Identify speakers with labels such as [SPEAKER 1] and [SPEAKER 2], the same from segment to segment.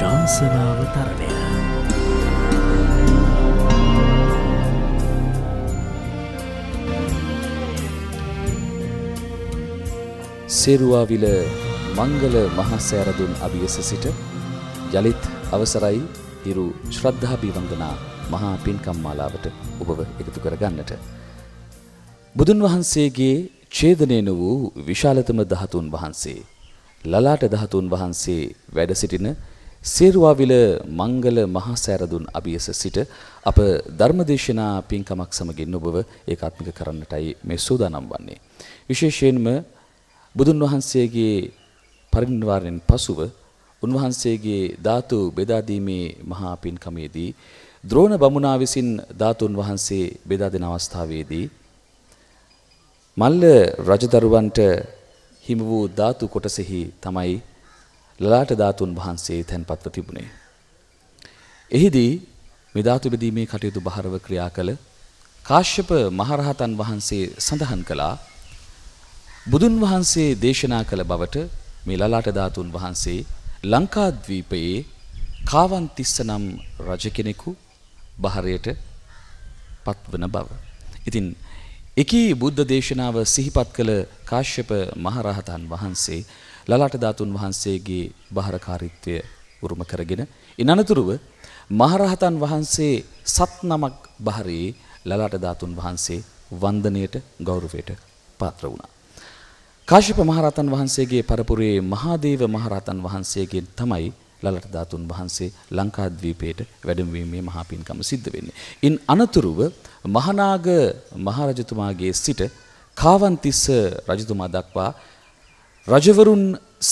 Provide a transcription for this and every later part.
[SPEAKER 1] ශාසනාව තරණය
[SPEAKER 2] සේරුවාවිල මංගල මහසෑරදුන් අභියස සිට ජලිත් අවසරයි හිරු ශ්‍රද්ධාභිවන්දනා මහා පින්කම්මාලාවට ඔබව එකතු කරගන්නට. බුදුන් වහන්සේගේ චේදනයන වූ විශාලතම දහතුන් වහන්සේ. ලලාට දහතුන් වහන්සේ වැඩ සිටින සේරුවාවිල මංගල මහා සෑරදුන් අභියස සිට අප ධර්මදේශනා පින්කමක් සමගින් ඔබව ඒකාත්මික කරන්නටයි මේ සූදානම් වන්නේ. විශේෂයෙන්ම බුදුන් වහන්සේගේ පරිනිර්වාණයෙන් පසුව උන්වහන්සේගේ ධාතු බෙදා දීමේ මහා පින්කමේදී ද්‍රෝණ බමුණා විසින් ධාතුන් වහන්සේ බෙදා දෙන අවස්ථාවේදී මල්ල රජදරුවන්ට හිමි වූ ධාතු කොටසෙහි තමයි ලලාට ධාතුන් වහන්සේ තැන්පත්ව තිබුණේ. එහිදී මේ ධාතු බෙදීමේ කටයුතු බහරව ක්‍රියා කළ කාශ්‍යප මහරහතන් වහන්සේ සඳහන් කළා බුදුන් වහන්සේ දේශනා කළ බවට මේ ලලාට ධාතුන් වහන්සේ ලංකාද්වීපයේ කාවන්තිස්ස නම් රජ කෙනෙකු බහරයට පත්වන බව. ඉතින් එකී බුද්ධ දේශනාව සිහිපත් කළ කාශ්‍යප මහරහතන් වහන්සේ ලලාට ධාතුන් වහන්සේගේ බාහරකාරීත්වය උරුම කරගෙන ඉන් අනතුරුව මහරහතන් වහන්සේ සත් නමක් බහරේ ලලාට ධාතුන් වහන්සේ වන්දනයට ගෞරවයට පාත්‍ර වුණා. කාශ්‍යප මහරහතන් වහන්සේගේ පරපුරේ මහාදේව මහරහතන් වහන්සේගෙන් තමයි ලලට ධාතුන් වහන්සේ ලංකාද්වීපයට වැඩමවීමේ මහා පින්කම සිද්ධ වෙන්නේ. ඉන් අනතුරුව මහනාග මහරජතුමාගේ සිට කාවන්තිස්ස රජතුමා දක්වා රජවරුන්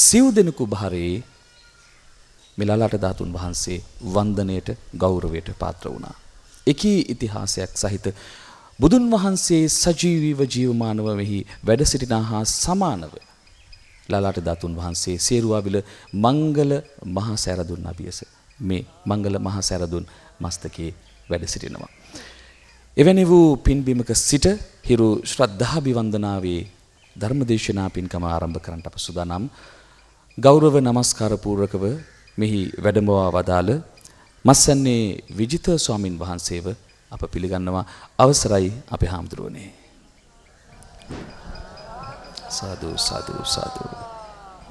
[SPEAKER 2] සිව් දෙනෙකු භාරයේ මිලාලාට ධාතුන් වහන්සේ වන්දනයට ගෞරවයට පාත්‍ර වුණා. එකී ඉතිහාසයක් සහිත බුදුන් වහන්සේ සජීවීව ජීවමානව මෙහි වැඩ සිටිනා හා සමානව ලාලාට ධාතුන් වහන්සේ සේරුවාවිල මංගල මහා සැරදුන් අභියස මේ මංගල මහා සැරදුන් මස්තකයේ වැඩ සිටිනවා. එවැනි වූ පින්බිමක සිට හිරු ශ්‍රද්ධාභිවන්දනාවේ ධර්මදේශනා පින්කම ආරම්භ කරන්නට අප සූදානම් ගෞරව නමස්කාර පූර්වකව මෙහි වැඩමවා වදාළ මස්සන්නේ විජිත ස්වාමින් වහන්සේව අප පිළිගන්නවා අවසරයි අපේ හාමුදුරුවනේ සාදු සාදු සාදු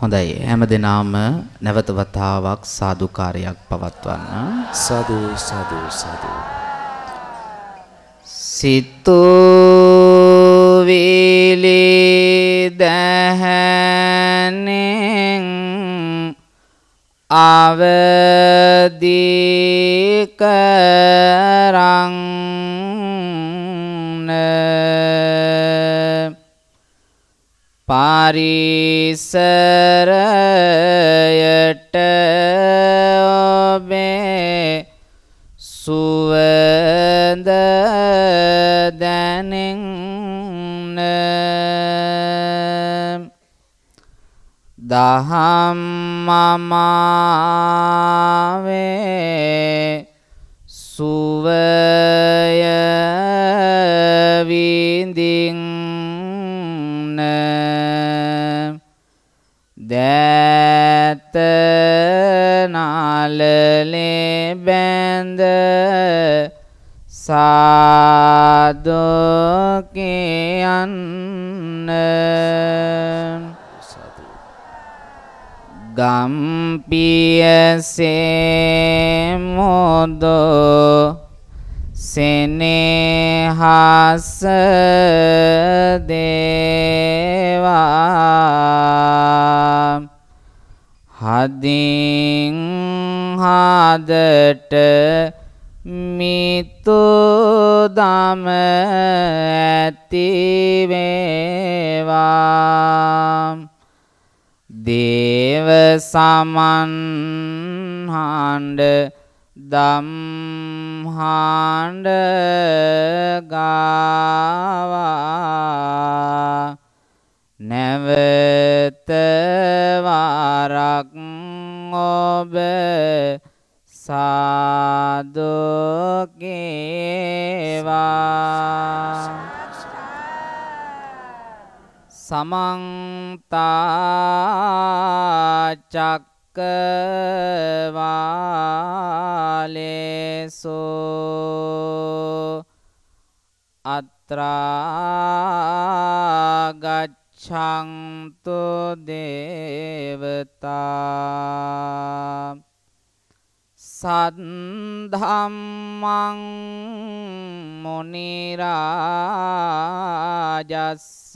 [SPEAKER 1] හොඳයි හැමදෙනාම නැවත වතාවක් සාදුකාරයක් පවත්වන්න සාදු සාදු සාදු සිතෝ වේලේ දැහැනෙන් අවදි කරන්න පරිසරයට ඔබේ සුවඳ දැනෙන් දහම්මමාවේ සුවය විඳින්න දැත නාලලේ බැඳ සාදෝ සම්පියසේ මොදෝ සෙනෙහස දේවා හදින් හදට මිතු දම ඇති වේවා දේව සමන්හාණ්ඩ දම්හාණ්ඩ ගාවා නැවත වාරක් ඔබ සාදු කේවා සමං චක්කවාලේසු අත්‍රාගච්ඡන්තු දේවතා සද්ධම්මං මුනිරාජස්ස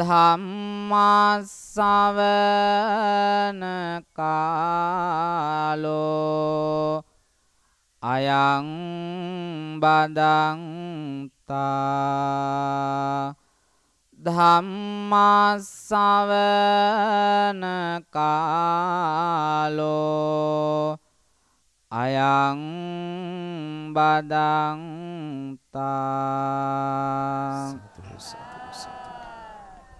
[SPEAKER 1] ධම්මාසවන කාලෝ අයං බදන්තා ධම්මාසවන කාලෝ අයං බදන්තා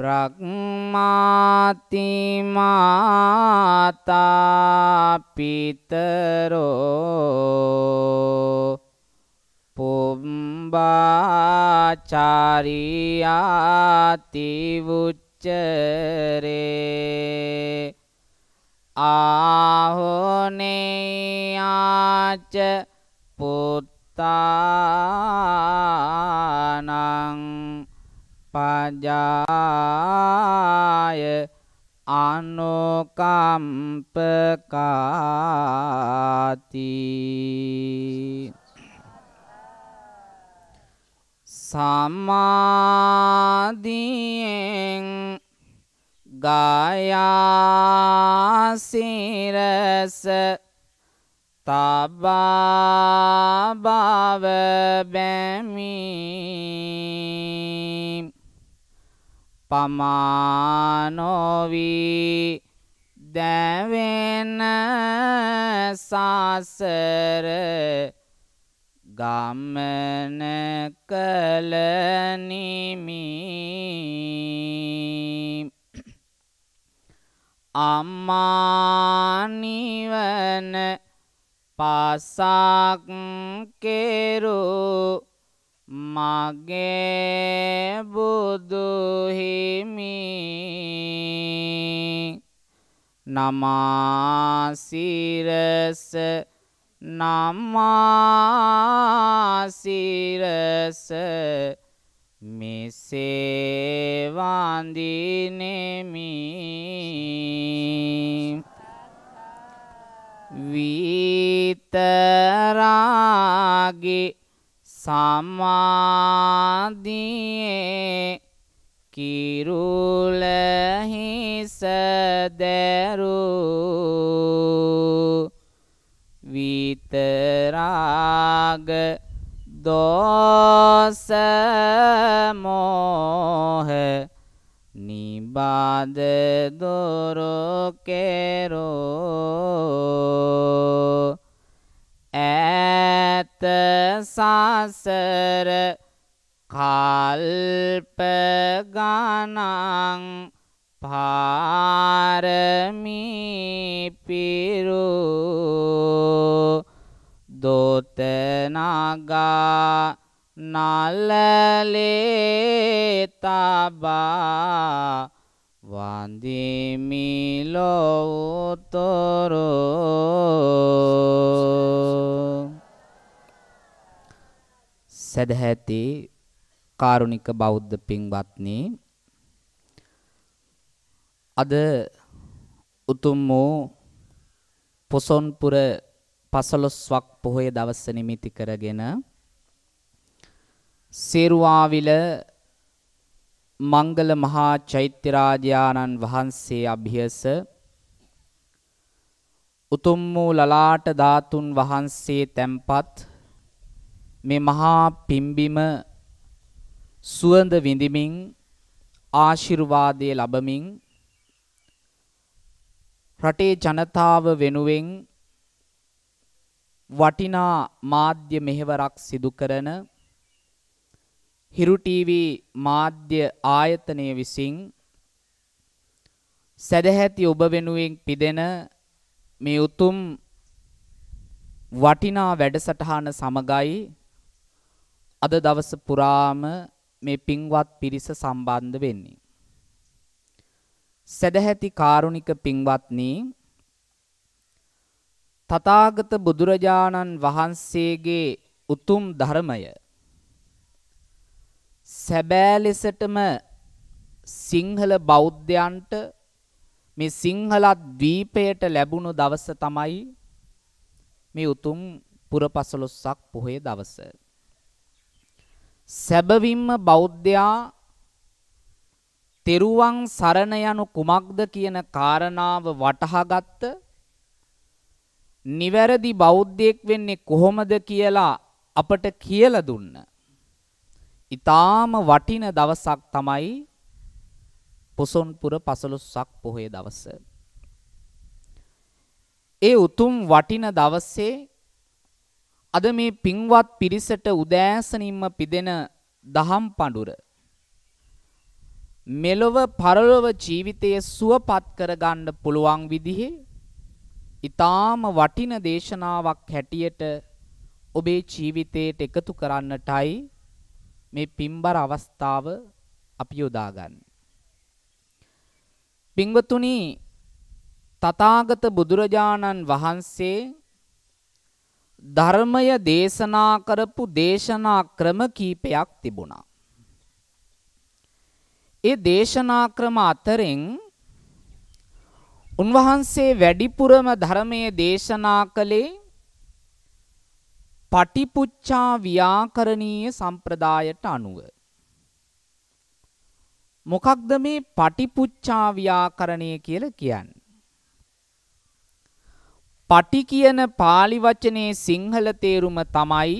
[SPEAKER 1] බ්‍රහ්මාති මාතා පිතරෝ පුම්බාචාරියාති වුච්චරේ ආහෝනේයාච පුත්තානං පජාය අනුකම්පකාති සමාධියෙන් ගායාසිරස තබා බව බැමී පමානොවී දැවෙන සාසර ගම්මන කල නිමි අම්මා නිවන පසක් කෙරෝ මගේ බුදු හිමි නමා සිරස නමා සිරස මෙසේ වඳිනෙමි විතරාගේ සමාධියේ කිරුල හිස දැරු විතරාග දෝස මොහ නිබාද දොරෝ කෙරෝ ඈ ගත සසර කල්ප ගණන් පාරමී පිරු දොතනගා නලලේ තබා වන්දිමි ලෝතරෝ සදැහැති කාරුණික බෞද්ධ පින්වත්නි අද උතුම් වූ පොසොන්පුර පසළොස්වක් පොහොය දවස නිමිති කරගෙන සේරුවාවිල මංගල මහා චෛත්‍ය රාජානන් වහන්සේ અભ්‍යස උතුම් වූ ලලාට ධාතුන් වහන්සේ තැම්පත් මේ මහා පිම්බිම සුවඳ විඳිමින් ආශිර්වාදයේ ලබමින් රටේ ජනතාව වෙනුවෙන් වටිනා මාධ්‍ය මෙහෙවරක් සිදු කරන හිරු ටීවී මාධ්‍ය ආයතනය විසින් සදැහැති ඔබ වෙනුවෙන් පිදෙන මේ උතුම් වටිනා වැඩසටහන සමගයි අද දවස පුරාම මේ පින්වත් පිරිස සම්බන්ධ වෙන්නේ. සදැහැති කාරුණික පින්වත්නි තථාගත බුදුරජාණන් වහන්සේගේ උතුම් ධර්මය සැබෑ ලෙසටම සිංහල බෞද්ධයන්ට මේ සිංහලත් දීපයට ලැබුණු දවස තමයි මේ උතුම් පුරපසළොස්සක් පොහොය දවස. සැබවින්ම බෞද්ධයා තෙරුවන් සරණ යනු කුමක්ද කියන කාරණාව වටහාගත්ත නිවැරදි බෞද්ධයෙක් වෙන්නේ කොහොමද කියලා අපට කියලා දුන්න. ඊටාම වටින දවසක් තමයි පොසොන්පුර 15ක් පොහේ දවස. ඒ උතුම් වටින දවසේ අද මේ පින්වත් පිරිසට උදෑසනින්ම පිදෙන දහම් පඬුර මෙලොව පරලොව ජීවිතය සුවපත් කරගන්න පුළුවන් විදිහේ ඊටාම වටින දේශනාවක් හැටියට ඔබේ ජීවිතයට එකතු කරන්නටයි මේ පින්බර අවස්ථාව අපි යොදාගන්නේ. පින්වතුනි තථාගත බුදුරජාණන් වහන්සේ ධර්මය දේශනා කරපු දේශනා ක්‍රම කීපයක් තිබුණා. ඒ දේශනා ක්‍රම අතරින් උන්වහන්සේ වැඩිපුරම ධර්මයේ දේශනා කළේ පටිපුච්චා ව්‍යාකරණීය සම්ප්‍රදායට අනුව. මොකක්ද මේ පටිපුච්චා ව්‍යාකරණය කියලා කියන්නේ? පටි කියන pāli වචනේ සිංහල තේරුම තමයි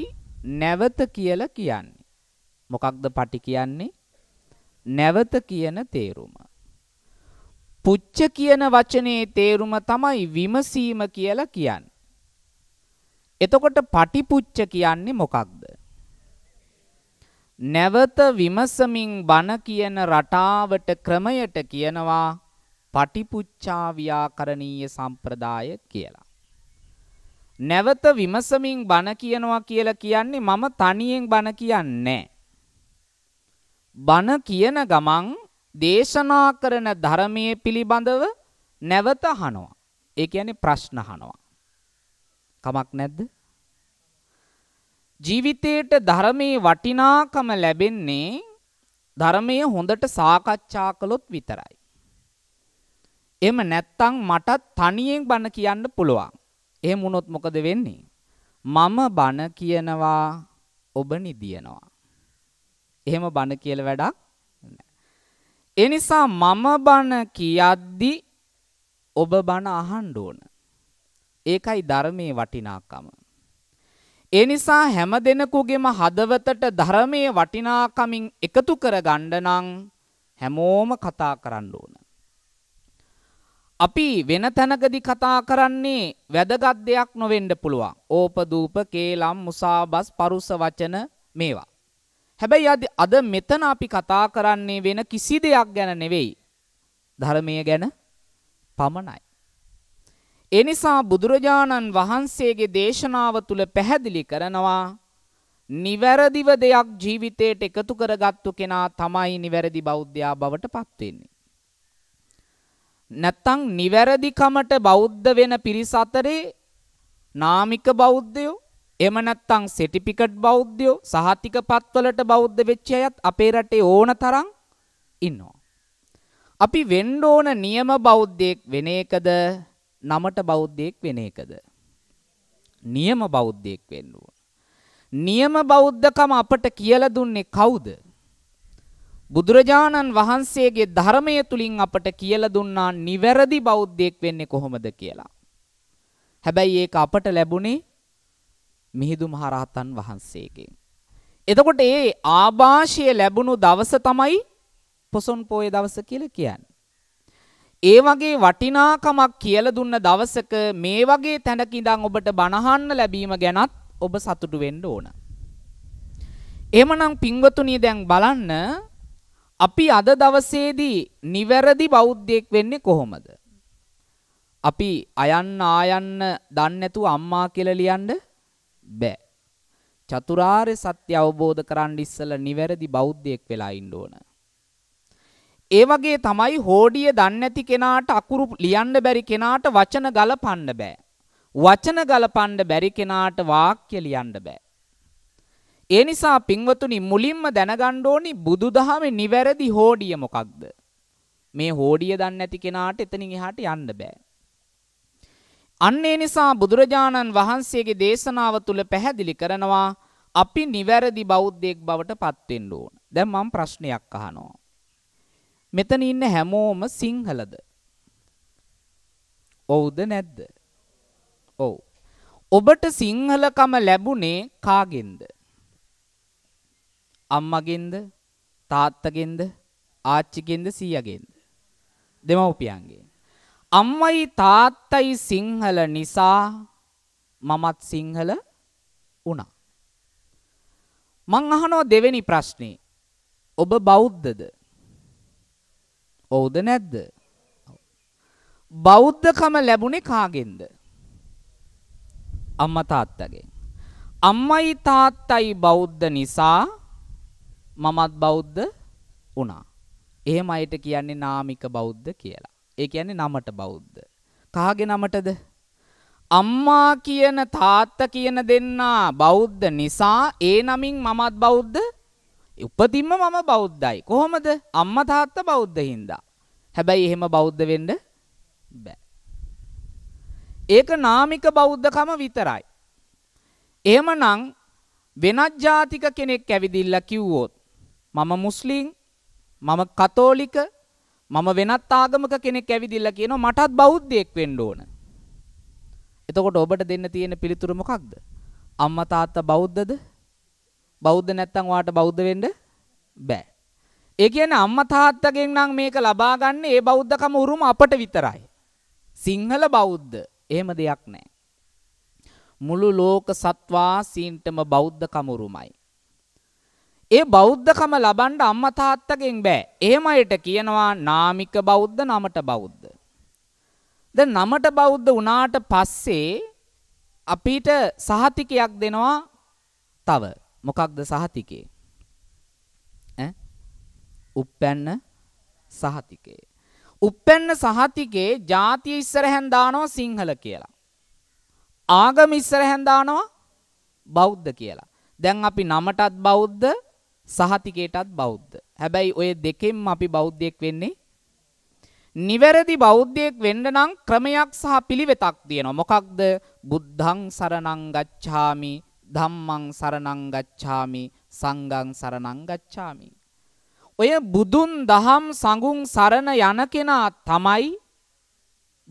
[SPEAKER 1] නැවත කියලා කියන්නේ. මොකක්ද පටි කියන්නේ? නැවත කියන තේරුම. පුච්ච කියන වචනේ තේරුම තමයි විමසීම කියලා කියන්නේ. එතකොට පටි පුච්ච කියන්නේ මොකක්ද? නැවත විමසමින් බණ කියන රටාවට ක්‍රමයට කියනවා පටිපුච්චා ව්‍යාකරණීය සම්ප්‍රදාය කියලා. නැවත විමසමින් බණ කියනවා කියලා කියන්නේ මම තනියෙන් බණ කියන්නේ බණ කියන ගමන් දේශනා කරන ධර්මයේ පිළිබඳව නැවත අහනවා. ඒ කියන්නේ ප්‍රශ්න අහනවා. කමක් නැද්ද? ජීවිතේට ධර්මයේ වටිනාකම ලැබෙන්නේ ධර්මයේ හොඳට සාකච්ඡා කළොත් විතරයි. එහෙම නැත්නම් මට තනියෙන් බණ කියන්න පුළුවන්. එහෙම වුණොත් මොකද වෙන්නේ? මම බන කියනවා ඔබ නිදියනවා. එහෙම බන කියලා වැඩක් ඒ නිසා මම බන කියද්දි ඔබ බන අහන්න ඕන. ඒකයි ධර්මයේ වටිනාකම. ඒ නිසා හැම දෙනෙකුගේම හදවතට ධර්මයේ වටිනාකමින් එකතු කරගන්න නම් හැමෝම කතා කරන්න ඕන. අපි වෙන තැනකදී කතා කරන්නේ වැදගත් දෙයක් නොවෙන්න පුළුවන්. ඕපදූප, කේලම්, මුසාබස්, පරුස වචන මේවා. හැබැයි අද මෙතන අපි කතා කරන්නේ වෙන කිසි දෙයක් ගැන නෙවෙයි. ධර්මය ගැන පමණයි. ඒ නිසා බුදුරජාණන් වහන්සේගේ දේශනාව තුල පැහැදිලි කරනවා නිවැරදිව දෙයක් ජීවිතයට එකතු කරගත්තු කෙනා තමයි නිවැරදි බෞද්ධයා බවට පත් වෙන්නේ. නැත්තං නිවැරදිකමට බෞද්ධ වෙන පිරිස අතරේ නාමික බෞද්ධයෝ එම නැත්තං සර්ටිෆිකට් බෞද්ධයෝ සහතික පත්වලට බෞද්ධ වෙච්ච අයත් අපේ රටේ ඕන තරම් ඉන්නවා. අපි වෙන්න ඕන නියම බෞද්ධයෙක් වෙන එකද නමට බෞද්ධයෙක් වෙන එකද? නියම බෞද්ධයෙක් වෙන්න ඕන. නියම බෞද්ධකම අපට කියලා දුන්නේ කවුද? බුදුරජාණන් වහන්සේගේ ධර්මය තුලින් අපට කියලා දුන්නා නිවැරදි බෞද්ධයෙක් වෙන්නේ කොහොමද කියලා. හැබැයි ඒක අපට ලැබුණේ මිහිඳු මහරහතන් වහන්සේගෙන්. එතකොට ඒ ආభాෂය ලැබුණු දවස තමයි පොසොන් පෝය දවස කියලා කියන්නේ. ඒ වගේ වටිනාකමක් කියලා දුන්න දවසක මේ වගේ තැනක ඉඳන් ඔබට බණහන්න ලැබීම ගැනත් ඔබ සතුටු වෙන්න ඕන. එහෙමනම් පින්වතුනි දැන් බලන්න අපි අද දවසේදී නිවැරදි බෞද්ධයෙක් වෙන්නේ කොහොමද? අපි අයන්න ආයන්න දන්නේ නැතුව අම්මා කියලා ලියන්න බෑ. චතුරාර්ය සත්‍ය අවබෝධ කරගන්න ඉස්සෙල්ලා නිවැරදි බෞද්ධයෙක් වෙලා ඉන්න ඕන. ඒ වගේ තමයි හෝඩිය දන්නේ නැති කෙනාට අකුරු ලියන්න බැරි කෙනාට වචන ගලපන්න බෑ. වචන ගලපන්න බැරි කෙනාට වාක්‍ය ලියන්න බෑ. ඒ නිසා පින්වතුනි මුලින්ම දැනගන්න ඕනි බුදුදහමේ නිවැරදි හෝඩිය මොකක්ද? මේ හෝඩිය දන්නේ නැති කෙනාට එතනින් එහාට යන්න බෑ. අන්න ඒ නිසා බුදුරජාණන් වහන්සේගේ දේශනාව තුල පැහැදිලි කරනවා අපි නිවැරදි බෞද්ධයෙක් බවට පත් වෙන්න ඕන. දැන් මම ප්‍රශ්නයක් අහනවා. මෙතන ඉන්න හැමෝම සිංහලද? ඔව්ද නැද්ද? ඔව්. ඔබට සිංහලකම ලැබුණේ කාගෙන්ද? අම්මගෙන්ද තාත්තගෙන්ද ආච්චිගෙන්ද සීයගෙන්ද දෙමව්පියන්ගෙන් අම්මයි තාත්තයි සිංහල නිසා මමත් සිංහල වුණා මං අහනවා දෙවෙනි ප්‍රශ්නේ ඔබ බෞද්ධද ඔව්ද නැද්ද බෞද්ධකම ලැබුණේ කාගෙන්ද අම්මා තාත්තගෙන් අම්මයි තාත්තයි බෞද්ධ නිසා මමත් බෞද්ධ වුණා. එහෙම අයට කියන්නේ නාමික බෞද්ධ කියලා. ඒ කියන්නේ නමට බෞද්ධ. කාගේ නමටද? අම්මා කියන තාත්තා කියන දෙන්නා බෞද්ධ නිසා ඒ නමින් මමත් බෞද්ධ උපතින්ම මම බෞද්ධයි. කොහොමද? අම්මා තාත්තා බෞද්ධ හින්දා. හැබැයි එහෙම බෞද්ධ වෙන්න බෑ. ඒක නාමික බෞද්ධකම විතරයි. එහෙමනම් වෙනත් ජාතික කෙනෙක් ඇවිදිලා කිව්වොත් මම මුස්ලිම් මම කතෝලික මම වෙනත් ආගමක කෙනෙක් ඇවිදිලා කියනවා මටත් බෞද්ධයෙක් වෙන්න ඕන. එතකොට ඔබට දෙන්න තියෙන පිළිතුර මොකක්ද? අම්මා තාත්තා බෞද්ධද? බෞද්ධ නැත්නම් ඔයාට බෞද්ධ වෙන්න බෑ. ඒ කියන්නේ අම්මා තාත්තගෙන් නම් මේක ලබා ගන්න ඒ බෞද්ධකම උරුම අපට විතරයි. සිංහල බෞද්ධ එහෙම දෙයක් නැහැ. මුළු ලෝක සත්වා සීන්ටම බෞද්ධකම උරුමයි. ඒ බෞද්ධකම ලබන්න අම්මා තාත්තගෙන් බෑ. එහෙම අයට කියනවා නාමික බෞද්ධ නමට බෞද්ධ. දැන් නමට බෞද්ධ වුණාට පස්සේ අපිට සහතිකයක් දෙනවා තව. මොකක්ද සහතිකේ? ඈ? උප්පැන්න සහතිකේ. උප්පැන්න සහතිකේ ಜಾති ඉස්සරහෙන් දානවා සිංහල කියලා. ආගම ඉස්සරහෙන් දානවා බෞද්ධ කියලා. දැන් අපි නමටත් බෞද්ධ සහතිකයටත් බෞද්ධ. හැබැයි ওই දෙකෙන්ම අපි බෞද්ධයෙක් වෙන්නේ නිවැරදි බෞද්ධයෙක් වෙන්න නම් ක්‍රමයක් සහ පිළිවෙතක් තියෙනවා. මොකක්ද? බුද්ධං සරණං ගච්ඡාමි, ධම්මං සරණං ගච්ඡාමි, සංඝං සරණං ගච්ඡාමි. ඔය බුදුන් දහම් සඟුන් සරණ යන කෙනා තමයි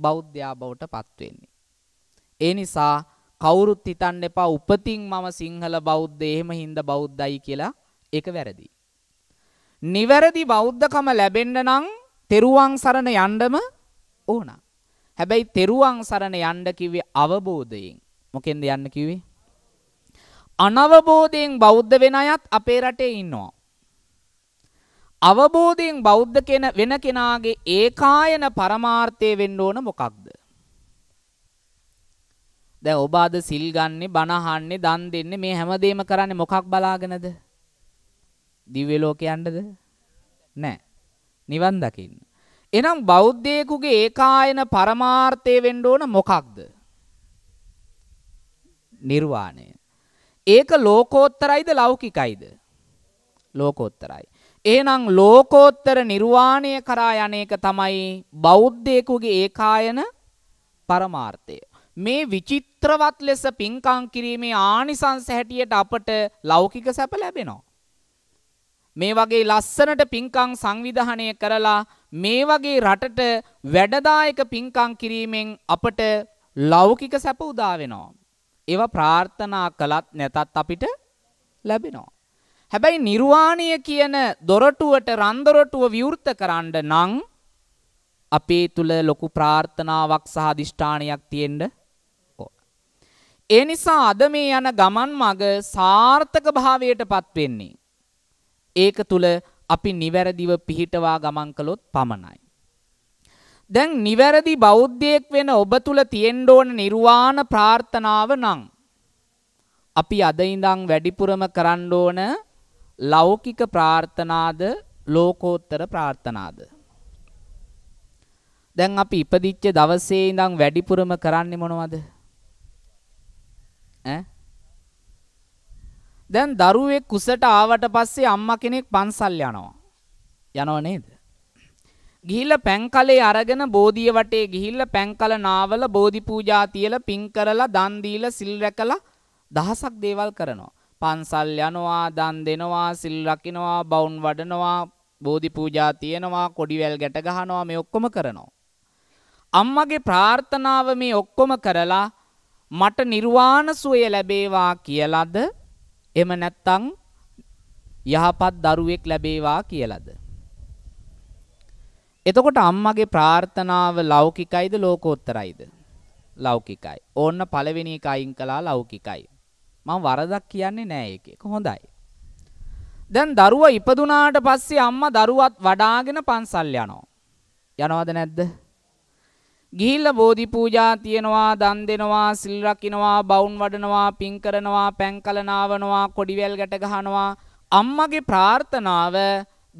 [SPEAKER 1] බෞද්ධයා බවට පත් වෙන්නේ. ඒ නිසා කවුරුත් හිතන්න එපා උපතින් මම සිංහල බෞද්ධ එහෙම හින්දා බෞද්ධයි කියලා ඒක වැරදි. නිවැරදි බෞද්ධකම ලැබෙන්න නම් තෙරුවන් සරණ යන්නම ඕන. හැබැයි තෙරුවන් සරණ යන්න කිව්වේ අවබෝධයෙන්. මොකෙන්ද යන්න කිව්වේ? අනවබෝධයෙන් බෞද්ධ වෙන අයත් අපේ රටේ ඉන්නවා. අවබෝධයෙන් බෞද්ධ කෙන වෙන කෙනාගේ ඒකායන පරමාර්ථය වෙන්න ඕන මොකක්ද? දැන් ඔබ අද සිල් ගන්නෙ, බණ අහන්නේ, දන් දෙන්නේ මේ හැමදේම කරන්නේ මොකක් බලාගෙනද? දිව්‍ය ලෝකයන්ටද නැහැ. නිවන් දකින්න. එහෙනම් බෞද්ධයෙකුගේ ඒකායන පරමාර්ථය වෙන්න ඕන මොකක්ද? නිර්වාණය. ඒක ලෝකෝත්තරයිද ලෞකිකයිද? ලෝකෝත්තරයි. එහෙනම් ලෝකෝත්තර නිර්වාණය කරා යන එක තමයි බෞද්ධයෙකුගේ ඒකායන පරමාර්ථය. මේ විචිත්‍රවත් ලෙස පින්කම් කිරීමේ ආනිසංස හැටියට අපට ලෞකික සැප ලැබෙනවා. මේ වගේ ලස්සනට පින්කම් සංවිධානය කරලා මේ වගේ රටට වැඩදායක පින්කම් කිරීමෙන් අපට ලෞකික සැප උදා වෙනවා. ඒවා ප්‍රාර්ථනා කළත් නැතත් අපිට ලැබෙනවා. හැබැයි නිර්වාණය කියන දොරටුවට රන් දොරටුව විවෘත කරන්න නම් අපේ තුල ලොකු ප්‍රාර්ථනාවක් සහ දිෂ්ඨානයක් තියෙන්න ඒ නිසා අද මේ යන ගමන් මඟ සාර්ථක භාවයටපත් වෙන්නේ ඒක තුල අපි නිවැරදිව පිහිටවා ගමන් කළොත් පමණයි. දැන් නිවැරදි බෞද්ධයෙක් වෙන ඔබ තුල තියෙන්න ඕන නිර්වාණ ප්‍රාර්ථනාව නම් අපි අද ඉඳන් වැඩිපුරම කරන්න ඕන ලෞකික ප්‍රාර්ථනාද ලෝකෝත්තර ප්‍රාර්ථනාද දැන් අපි ඉපදිච්ච දවසේ ඉඳන් වැඩිපුරම කරන්නේ මොනවද ඈ දැන් දරුවෙක් කුසට ආවට පස්සේ අම්මා කෙනෙක් පන්සල් යනවා. යනව නේද? ගිහිල්ලා පැන්කලේ අරගෙන බෝධිය වටේ ගිහිල්ලා පැන්කල නාවල බෝධි පූජා තියලා පින් කරලා දන් දීලා සිල් රැකලා දහසක් දේවල් කරනවා. පන්සල් යනවා, දන් දෙනවා, සිල් රකින්නවා, බවුන් වඩනවා, බෝධි පූජා තියනවා, කොඩිවැල් ගැට ගහනවා මේ ඔක්කොම කරනවා. අම්මගේ ප්‍රාර්ථනාව මේ ඔක්කොම කරලා මට නිර්වාණ සුවය ලැබේවා කියලාද එම නැත්තම් යහපත් දරුවෙක් ලැබේවා කියලාද? එතකොට අම්මගේ ප්‍රාර්ථනාව ලෞකිකයිද ලෝකෝත්තරයිද? ලෞකිකයි. ඕන්න පළවෙනි එක අයින් කළා ලෞකිකයි. මම වරදක් කියන්නේ නෑ ඒක. ඒක හොඳයි. දැන් දරුවා ඉපදුනාට පස්සේ අම්මා දරුවත් වඩාගෙන පන්සල් යනවා. යනවද නැද්ද? ගිහිල්ලා බෝධි පූජා තියනවා දන් දෙනවා සිල් රකින්නවා බවුන් වඩනවා පින් කරනවා පැන් කලනාවනවා කොඩිවැල් ගැට ගහනවා අම්මගේ ප්‍රාර්ථනාව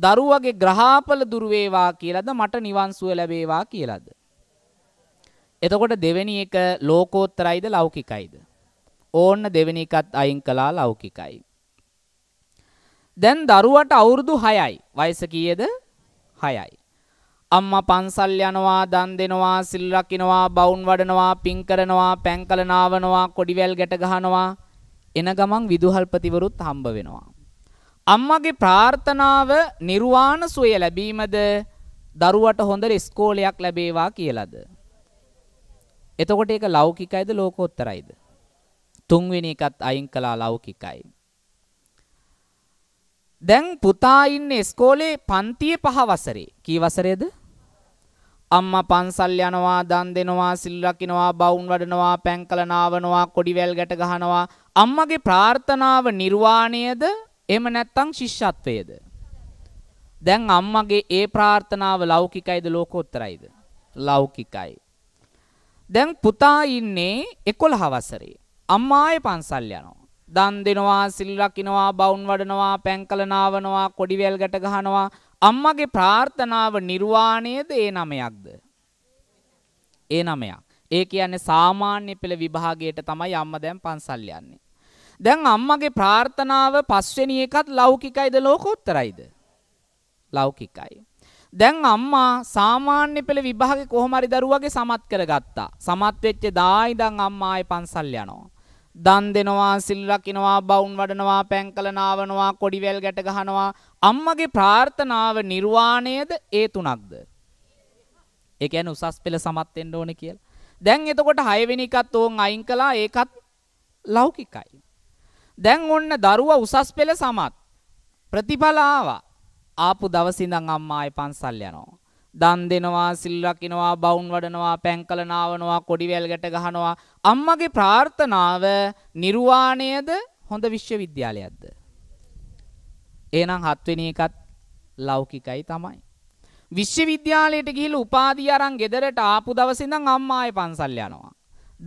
[SPEAKER 1] දරුවගේ ග්‍රහාපල දුර වේවා කියලාද මට නිවන් සුව ලැබේවා කියලාද එතකොට දෙවෙනි එක ලෝකෝත්තරයිද ලෞකිකයිද ඕන්න දෙවෙනි එකත් අයින් කළා ලෞකිකයි දැන් දරුවට අවුරුදු 6යි වයස කීයද 6යි අම්මා පන්සල් යනවා දන් දෙනවා සිල් රකින්නවා බවුන් වඩනවා පින් කරනවා පැන්කල නාවනවා කොඩිවැල් ගැට ගහනවා එන ගමන් විදුහල්පතිවරුත් හම්බ වෙනවා අම්මගේ ප්‍රාර්ථනාව නිර්වාණ සුවය ලැබීමද දරුවට හොඳ ඉස්කෝලයක් ලැබේවා කියලාද එතකොට ඒක ලෞකිකයිද ලෝකෝත්තරයිද තුන්වෙනි එකත් අයින් කළා ලෞකිකයි දැන් පුතා ඉන්නේ ඉස්කෝලේ පන්තියේ පහ වසරේ කී වසරේද අම්මා පන්සල් යනවා දන් දෙනවා සිල් රකින්නවා බවුන් වඩනවා පැන්කල නාවනවා කොඩිවැල් ගැට ගහනවා අම්මගේ ප්‍රාර්ථනාව නිර්වාණයද එහෙම නැත්නම් ශිෂ්‍යත්වයේද දැන් අම්මගේ ඒ ප්‍රාර්ථනාව ලෞකිකයිද ලෝකෝත්තරයිද ලෞකිකයි දැන් පුතා ඉන්නේ 11 වසරේ අම්මා ආයේ පන්සල් යනවා දන් දෙනවා සිල් රකින්නවා බවුන් වඩනවා පැන්කල නාවනවා කොඩිවැල් ගැට ගහනවා අම්මගේ ප්‍රාර්ථනාව නිර්වාණයද ඒ නමයක්ද? ඒ නමයක්. ඒ කියන්නේ සාමාන්‍ය පෙළ විභාගයට තමයි අම්මා දැන් පන්සල් යන්නේ. දැන් අම්මගේ ප්‍රාර්ථනාව පස්වෙනි එකත් ලෞකිකයිද ලෝකෝත්තරයිද? ලෞකිකයි. දැන් අම්මා සාමාන්‍ය පෙළ විභාගේ කොහොම හරි දරුවාගේ සමත් කරගත්තා. සමත් වෙච්ච දා ඉඳන් අම්මා ආයේ පන්සල් යනවා. දන් දෙනවා, සිල් රකින්නවා, බවුන් වඩනවා, පැන්කල නාවනවා, කොඩිවැල් ගැට ගහනවා, අම්මගේ ප්‍රාර්ථනාව නිර්වාණයද ඒ තුනක්ද? ඒ කියන්නේ උසස් පෙළ සමත් වෙන්න ඕනේ කියලා. දැන් එතකොට 6 වෙනි එකත් ඕන් අයින් කළා ඒකත් ලෞකිකයි. දැන් ඔන්න දරුවා උසස් පෙළ සමත් ප්‍රතිඵල ආවා. ආපු දවසේ ඉඳන් අම්මා ආයේ පන්සල් යනවා. දන් දෙනවා, සිල් රකින්නවා, බවුන් වඩනවා, පැන්කල නාවනවා, කොඩිවැල් ගැට ගහනවා. අම්මගේ ප්‍රාර්ථනාව නිර්වාණයද හොඳ විශ්වවිද්‍යාලයක්ද? එහෙනම් හත්වෙනි එකත් ලෞකිකයි තමයි. විශ්වවිද්‍යාලයට ගිහිල්ලා උපාධිය අරන් ගෙදරට ආපු දවසේ ඉඳන් අම්මා ආයේ පන්සල් යනවා.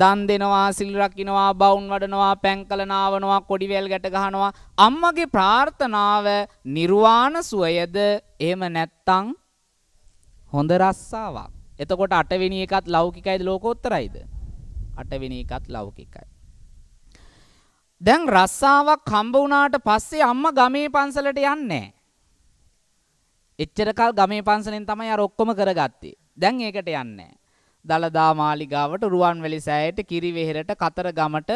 [SPEAKER 1] දන් දෙනවා, සිල් රකින්නවා, බවුන් වඩනවා, පැන්කල නාවනවා, කොඩිවැල් ගැට ගහනවා. අම්මගේ ප්‍රාර්ථනාව නිර්වාණ සුවයද එහෙම නැත්තම් හොඳ රස්සාවක්. එතකොට අටවෙනි එකත් ලෞකිකයිද ලෝකෝත්තරයිද? අටවෙනි එකත් ලෞකිකයි. දැන් රස්සාවක් හම්බ වුණාට පස්සේ අම්මා ගමේ පන්සලට යන්නේ එච්චරකල් ගමේ පන්සලෙන් තමයි අර ඔක්කොම කරගත්තේ. දැන් ඒකට යන්නේ දලදා මාලිගාවට රුවන්වැලි සෑයට කිරිවෙහෙරට කතරගමට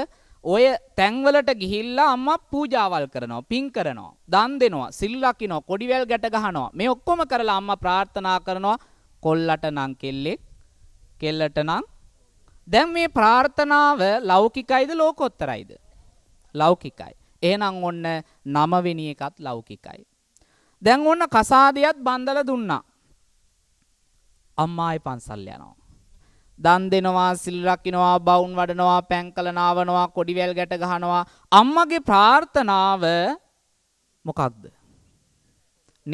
[SPEAKER 1] ඔය තැන්වලට ගිහිල්ලා අම්මා පූජාවල් කරනවා, පින් කරනවා, දන් දෙනවා, සිල් රකින්නවා, කොඩිවැල් ගැට ගහනවා. මේ ඔක්කොම කරලා අම්මා ප්‍රාර්ථනා කරනවා කොල්ලට නම් කෙල්ලෙක්, කෙල්ලට නම් දැන් මේ ප්‍රාර්ථනාව ලෞකිකයිද ලෝකෝත්තරයිද? ලෞකිකයි. එහෙනම් ඔන්න 9 වෙනි එකත් ලෞකිකයි. දැන් ඔන්න කසාදයක් බන්දලා දුන්නා. අම්මායි පන්සල් යනවා. දන් දෙනවා සිල් රකින්නවා බවුන් වඩනවා පැන්කල නාවනවා කොඩිවැල් ගැට ගහනවා අම්මගේ ප්‍රාර්ථනාව මොකක්ද?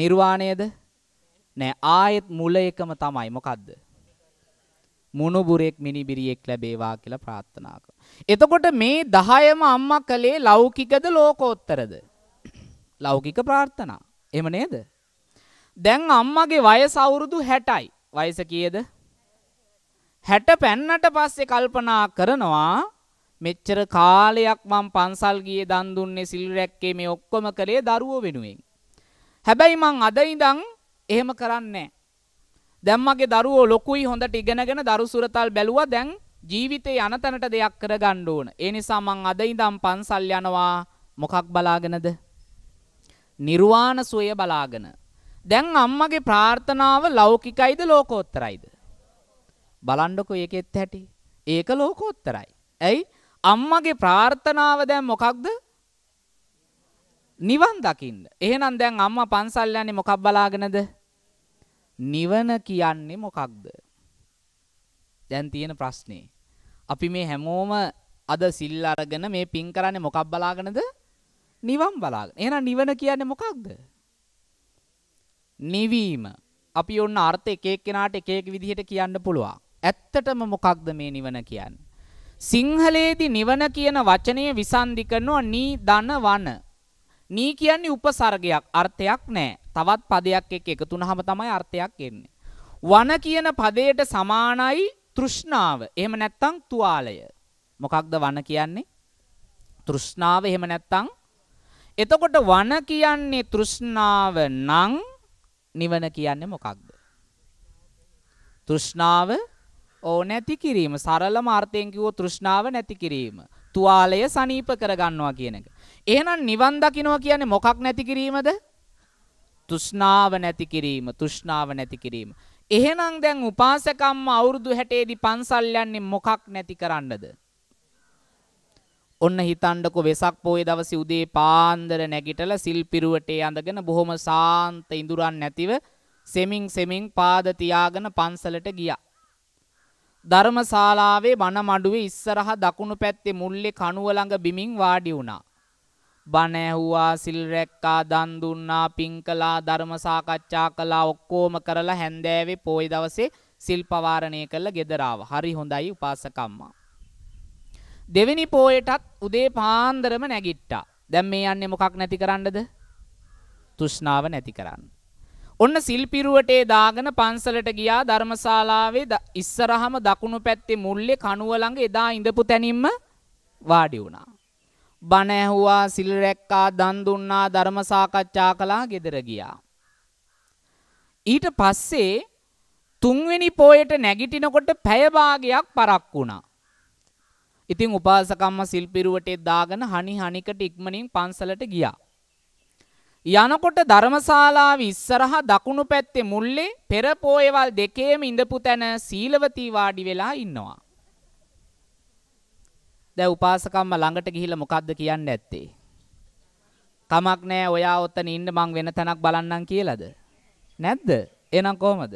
[SPEAKER 1] නිර්වාණයද? නෑ ආයෙත් මුල එකම තමයි මොකද්ද? මුණුබුරෙක් මිනිබිරියෙක් ලැබේවා කියලා ප්‍රාර්ථනා එතකොට මේ 10ම අම්මා කලේ ලෞකිකද ලෝකෝත්තරද? ලෞකික ප්‍රාර්ථනා. එහෙම නේද? දැන් අම්මගේ වයස අවුරුදු 60යි. වයස කීයද? 60 පෙන්නට පස්සේ කල්පනා කරනවා මෙච්චර කාලයක් මං පන්සල් ගියේ දන් දුන්නේ සිල් රැක්කේ මේ ඔක්කොම කළේ දරුවෝ වෙනුවෙන්. හැබැයි මං අද ඉඳන් එහෙම කරන්නේ නැහැ. දැන් මගේ දරුවෝ ලොකුයි හොඳට ඉගෙනගෙන දරු සුරතල් බැලුවා දැන් ජීවිතේ යන තැනට දෙයක් කරගන්න ඕන. ඒ නිසා මං අද ඉඳන් පන්සල් යනවා මොකක් බලාගෙනද? නිර්වාණ සුවය බලාගෙන. දැන් අම්මගේ ප්‍රාර්ථනාව ලෞකිකයිද ලෝකෝත්තරයිද? බලන්නකෝ ඒකෙත් ඇති. ඒක ලෝකෝත්තරයි. ඇයි? අම්මගේ ප්‍රාර්ථනාව දැන් මොකක්ද? නිවන් දකින්න. එහෙනම් දැන් අම්මා පන්සල් යන්නේ මොකක් බලාගෙනද? නිවන කියන්නේ මොකක්ද? දැන් තියෙන ප්‍රශ්නේ. අපි මේ හැමෝම අද සිල් අරගෙන මේ පින් කරන්නේ මොකක් බලාගෙනද? නිවන් බලාගෙන. එහෙනම් නිවන කියන්නේ මොකක්ද? නිවීම. අපි ඔන්න අර්ථ එක එක්කෙනාට එක එක විදිහට කියන්න පුළුවන්. ඇත්තටම මොකක්ද මේ නිවන කියන්නේ? සිංහලයේදී නිවන කියන වචනය විසන්දි කරනවා නී දන වන. නී කියන්නේ උපසර්ගයක් අර්ථයක් නැහැ. තවත් පදයක් එක්ක එකතු වුනහම තමයි අර්ථයක් එන්නේ. වන කියන පදයට සමානයි තෘෂ්ණාව. එහෙම නැත්නම් තුවාලය. මොකක්ද වන කියන්නේ? තෘෂ්ණාව එහෙම නැත්නම් එතකොට වන කියන්නේ තෘෂ්ණාව නම් නිවන කියන්නේ මොකක්ද? තෘෂ්ණාව ඕ නැති කිරීම සරලම අර්ථයෙන් කිව්වොත් තෘෂ්ණාව නැති කිරීම. තුවාලය සනීප කරගන්නවා කියන එක. එහෙනම් නිවන් දකින්නවා කියන්නේ මොකක් නැති කිරීමද? තෘෂ්ණාව නැති කිරීම, තෘෂ්ණාව නැති කිරීම. එහෙනම් දැන් උපාසකම්ම අවුරුදු 60ේදී පන්සල් යන්නේ මොකක් නැති කරන්නද? ඔන්න හිතන්නකො වෙසක් පොයේ දවසේ උදේ පාන්දර නැගිටලා සිල් පිරුවටේ අඳගෙන බොහොම සාන්ත ඉඳුරන් නැතිව සෙමින් සෙමින් පාද තියාගෙන පන්සලට ගියා. ධර්මශාලාවේ බණ මඩුවේ ඉස්සරහා දකුණු පැත්තේ මුල්ලේ කණුව ළඟ බිමින් වාඩි වුණා. බණ ඇහුවා සිල් රැක්කා දන් දුන්නා පින් කළා ධර්ම සාකච්ඡා කළා ඔක්කොම කරලා හැන්දෑවේ පොයි දවසේ සිල් පවාරණය කළා ගෙදර හරි හොඳයි උපාසකම්මා. දෙවෙනි පොයටත් උදේ පාන්දරම නැගිට්ටා. දැන් මේ යන්නේ මොකක් නැති කරන්නද? තෘෂ්ණාව නැති කරන්න. ඔන්න සිල්පිරුවටේ දාගෙන පන්සලට ගියා ධර්මශාලාවේ ඉස්සරහම දකුණු පැත්තේ මුල්ලේ කණුව ළඟ එදා ඉඳපු තැනින්ම වාඩි වුණා. බණ ඇහුවා, සිල් රැක්කා, දන් දුන්නා, ධර්ම සාකච්ඡා කළා, ගෙදර ගියා. ඊට පස්සේ තුන්වෙනි පෝයට නැගිටිනකොට පැය භාගයක් පරක් වුණා. ඉතින් උපාසකම්ම සිල්පිරුවටේ දාගෙන හනි හනිකට ඉක්මනින් පන්සලට ගියා. යනකොට ධර්මශාලාව ඉස්සරහා දකුණු පැත්තේ මුල්ලේ පෙර පෝයවල් දෙකේම ඉඳපු තැන සීලවතී වාඩි වෙලා ඉන්නවා. දැන් උපාසකම්ම ළඟට ගිහිල්ලා මොකද්ද කියන්න ඇත්තේ? කමක් නෑ ඔයා ඔතන ඉන්න මං වෙන තැනක් බලන්නම් කියලාද? නැද්ද? එහෙනම් කොහමද?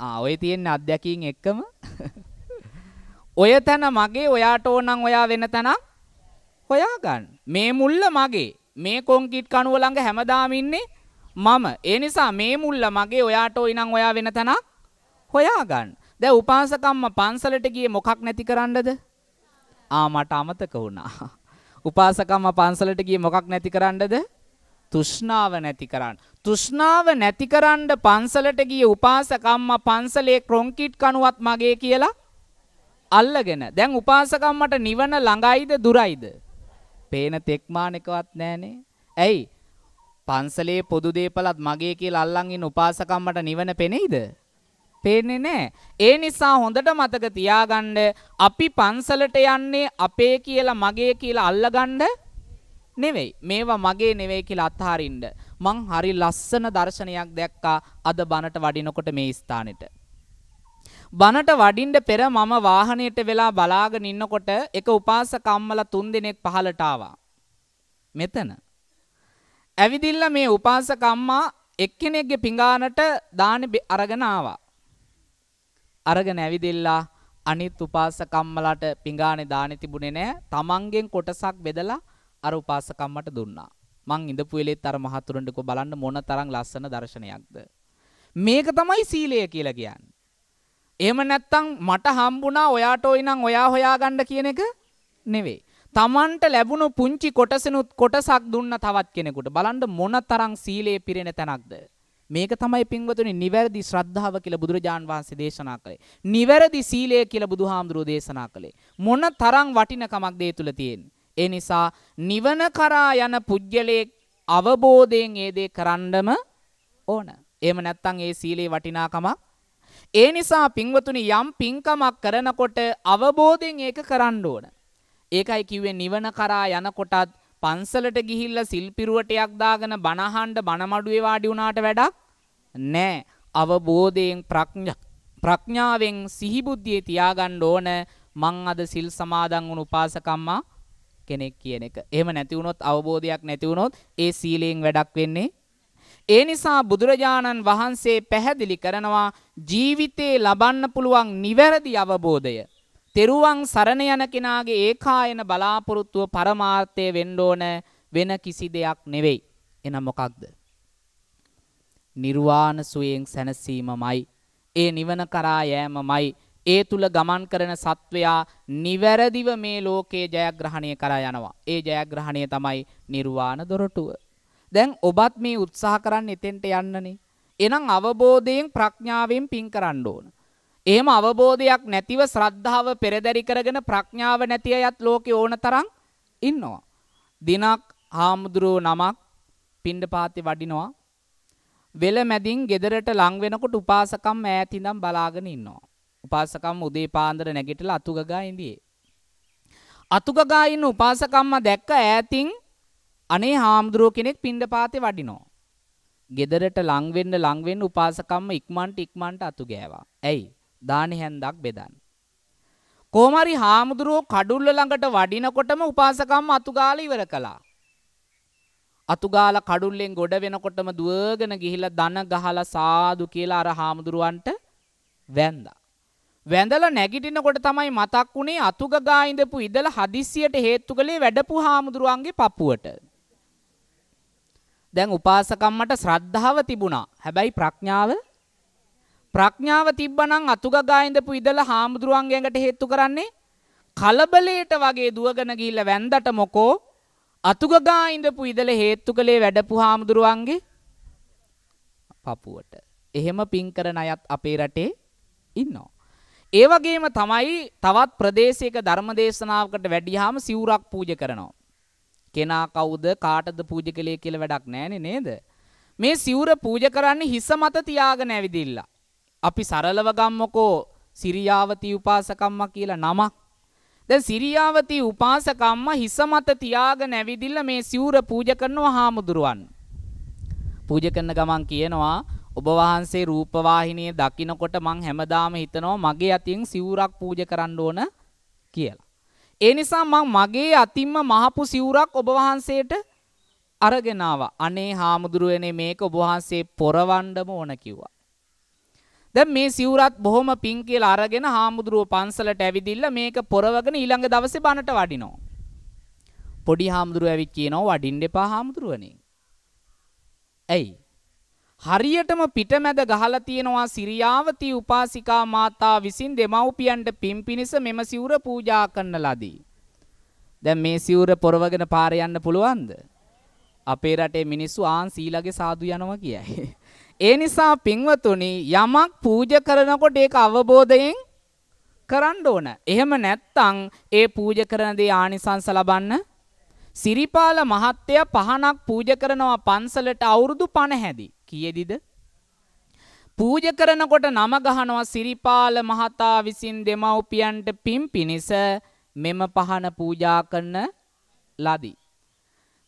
[SPEAKER 1] ආ ඔය තියෙන අධ්‍යක්ීන් එක්කම ඔය තැන මගේ ඔයාට ඕනම් ඔයා වෙන තැනක් හොයා ගන්න. මේ මුල්ල මගේ. මේ කොන්ක්‍රීට් කණුව ළඟ හැමදාම ඉන්නේ මම. ඒ නිසා මේ මුල්ල මගේ ඔයාට ඕයි නම් ඔයා වෙන තැනක් හොයා ගන්න. දැන් උපාසකම්ම පන්සලට ගියේ මොකක් නැති කරන්නද? ආ මට අමතක වුණා. උපාසකම්ම පන්සලට ගියේ මොකක් නැති කරන්නද? තෘෂ්ණාව නැති කරන්න. තෘෂ්ණාව නැති කරන්න පන්සලට ගිය උපාසකම්ම පන්සලේ ක්‍රොන්කීට් කණුවත් මගේ කියලා අල්ලගෙන. දැන් උපාසකම්මට නිවන ළඟයිද දුරයිද? පේන තෙක්මානකවත් නැහනේ. ඇයි? පන්සලේ පොදු දේපලත් මගේ කියලා අල්ලන් ඉන්න උපාසකම්මට නිවන පෙනෙයිද? පේන්නේ නැහැ. ඒ නිසා හොඳට මතක තියාගන්න අපි පන්සලට යන්නේ අපේ කියලා මගේ කියලා අල්ලගන්න නෙවෙයි. මේවා මගේ නෙවෙයි කියලා අත්හරින්න. මං හරි ලස්සන දර්ශනයක් දැක්කා අද බනට වඩිනකොට මේ ස්ථානෙට. බනට වඩින්න පෙර මම වාහනයට වෙලා බලාගෙන ඉන්නකොට එක උපාසක අම්මලා තුන්දෙනෙක් පහලට ආවා. මෙතන. ඇවිදිල්ලා මේ උපාසක අම්මා එක්කෙනෙක්ගේ පිඟානට දානි අරගෙන ආවා. අරගෙන ඇවිදෙල්ලා අනිත් උපාසකම්මලට පිඟානේ දාන්නේ තිබුණේ නෑ. තමන්ගෙන් කොටසක් බෙදලා අර උපාසකම්මට දුන්නා. මං ඉඳපු වෙලෙත් අර මහතුරුන්ට කො බලන්න මොන තරම් ලස්සන දර්ශනයක්ද. මේක තමයි සීලය කියලා කියන්නේ. එහෙම නැත්තම් මට හම්බුණා ඔයාට ওই නම් ඔයා හොයාගන්න කියන එක නෙවෙයි. තමන්ට ලැබුණු පුංචි කොටසනුත් කොටසක් දුන්න තවත් කෙනෙකුට බලන්න මොන තරම් සීලයේ පිරෙන තැනක්ද. මේක තමයි පින්වතුනි නිවැරදි ශ්‍රද්ධාව කියලා බුදුරජාන් වහන්සේ දේශනා කළේ. නිවැරදි සීලය කියලා බුදුහාමුදුරුවෝ දේශනා කළේ. මොන තරම් වටිනකමක් දේ තුල තියෙන්නේ. ඒ නිසා නිවන කරා යන පුජ්‍යලයේ අවබෝධයෙන් ඒ දේ කරන්නම ඕන. එහෙම නැත්නම් ඒ සීලේ වටිනාකමක් ඒ නිසා පින්වතුනි යම් පින්කමක් කරනකොට අවබෝධයෙන් ඒක කරන්න ඕන. ඒකයි කිව්වේ නිවන කරා යනකොටත් පන්සලට ගිහිල්ලා සිල් පිරුවටයක් දාගෙන බණ අහන්න බණ මඩුවේ වාඩි වුණාට වැඩක් නෑ. අවබෝධයෙන් ප්‍රඥා ප්‍රඥාවෙන් සිහිබුද්ධියේ තියාගන්න ඕන මං අද සිල් සමාදන් වුණු උපාසකම්මා කෙනෙක් කියන එක. එහෙම නැති වුණොත් අවබෝධයක් නැති වුණොත් ඒ සීලයෙන් වැඩක් වෙන්නේ ඒ නිසා බුදුරජාණන් වහන්සේ පැහැදිලි කරනවා ජීවිතේ ලබන්න පුළුවන් නිවැරදි අවබෝධය තෙරුවන් සරණ යන කෙනාගේ ඒකායන බලාපොරොත්තුව පරමාර්ථය වෙන්න ඕන වෙන කිසි දෙයක් නෙවෙයි. එහෙනම් මොකක්ද? නිර්වාණ සුවයෙන් සැනසීමමයි. ඒ නිවන කරා යෑමමයි. ඒ තුල ගමන් කරන සත්වයා නිවැරදිව මේ ලෝකයේ ජයග්‍රහණය කරා යනවා. ඒ ජයග්‍රහණය තමයි නිර්වාණ දොරටුව. දැන් ඔබත් මේ උත්සාහ කරන්නේ එතෙන්ට යන්නනේ. එහෙනම් අවබෝධයෙන් ප්‍රඥාවෙන් පින් කරන්න ඕන. එහෙම අවබෝධයක් නැතිව ශ්‍රද්ධාව පෙරදරි කරගෙන ප්‍රඥාව නැති අයත් ලෝකේ ඕන තරම් ඉන්නවා. දිනක් හාමුදුරුව නමක් පිණ්ඩපාතේ වඩිනවා. වෙලමැදින් ගෙදරට ලං වෙනකොට උපාසකම් ඈත ඉඳන් බලාගෙන ඉන්නවා. උපාසකම් උදේ පාන්දර නැගිටලා අතුගගා ඉඳියේ. අතුගගා ඉන්න උපාසකම්ම දැක්ක ඈතින් අනේ හාමුදුරුව කෙනෙක් පිණ්ඩපාතේ වඩිනවා. ගෙදරට ලං වෙන්න ලං වෙන්න උපාසකම්ම ඉක්මන්ට ඉක්මන්ට අතු ගෑවා. ඇයි? දානි හැන්දක් බෙදන්න. කොමරි හාමුදුරුවෝ කඩුල්ල ළඟට වඩිනකොටම උපාසකම් අතුගාල ඉවර කළා. අතුගාල කඩුල්ලෙන් ගොඩ වෙනකොටම දුවගෙන ගිහිල්ලා දන ගහලා සාදු කියලා අර හාමුදුරුවන්ට වැඳා. වැඳලා නැගිටිනකොට තමයි මතක් වුණේ අතුග ගා ඉඳපු ඉඳලා හදිස්සියට හේතු කළේ වැඩපු හාමුදුරුවන්ගේ පපුවට. දැන් උපාසකම්මට ශ්‍රද්ධාව තිබුණා. හැබැයි ප්‍රඥාව ප්‍රඥාව තිබ්බනම් අතුගගා ඉඳපු ඉඳලා හාමුදුරුවන් ගෙඟට හේතු කරන්නේ කලබලයට වගේ දුවගෙන ගිහිල්ලා වැන්දට මොකෝ අතුගගා ඉඳපු ඉඳලා හේතු කලේ වැඩපු හාමුදුරුවන්ගේ පපුවට. එහෙම පින් කරන අයත් අපේ රටේ ඉන්නවා. ඒ වගේම තමයි තවත් ප්‍රදේශයක ධර්ම දේශනාවකට වැඩියාම සිවුරක් පූජ කරනවා. කෙනා කවුද කාටද පූජ කළේ කියලා වැඩක් නැහනේ නේද? මේ සිවුර පූජ කරන්නේ හිස මත තියාගෙන ඇවිදිලා. අපි සරලව ගම්මකෝ සිරියාවති උපාසකම්ම කියලා නමක්. දැන් සිරියාවති උපාසකම්ම හිස මත තියාගෙන ඇවිදිලා මේ සිවුර පූජා කරනවා හාමුදුරුවන්. පූජා කරන ගමන් කියනවා ඔබ වහන්සේ රූපවාහිනියේ දකින්නකොට මං හැමදාම හිතනවා මගේ අතින් සිවුරක් පූජා කරන්න ඕන කියලා. ඒ නිසා මං මගේ අතින්ම මහපු සිවුරක් ඔබ වහන්සේට අරගෙන ආවා. අනේ හාමුදුරුවනේ මේක ඔබ වහන්සේ පොරවන්නම ඕන කිව්වා. දැන් මේ සිවුරත් බොහොම පිං කියලා අරගෙන හාමුදුරුව පන්සලට ඇවිදිල්ල මේක පොරවගෙන ඊළඟ දවසේ බණට වඩිනවා. පොඩි හාමුදුරුව ඇවිත් කියනවා වඩින්න එපා හාමුදුරුවනේ. ඇයි? හරියටම පිටමැද ගහලා තියෙනවා සිරියාවති උපාසිකා මාතා විසින් දෙමව්පියන්ට පින් පිනිස මෙම සිවුර පූජා කරන ලදී. දැන් මේ සිවුර පොරවගෙන පාර යන්න පුළුවන්ද? අපේ රටේ මිනිස්සු ආන් සීලගේ සාදු යනවා කියයි. ඒ නිසා පින්වතුනි යමක් පූජා කරනකොට ඒක අවබෝධයෙන් කරන්න ඕන. එහෙම නැත්නම් ඒ පූජා කරන දේ ආනිසංස ලබන්න සිරිපාල මහත්තයා පහනක් පූජා කරනවා පන්සලට අවුරුදු 50 කීයේදිද? පූජ කරනකොට නම ගහනවා සිරිපාල මහතා විසින් දෙමව්පියන්ට පින් පිණිස මෙම පහන පූජා කරන ලදී.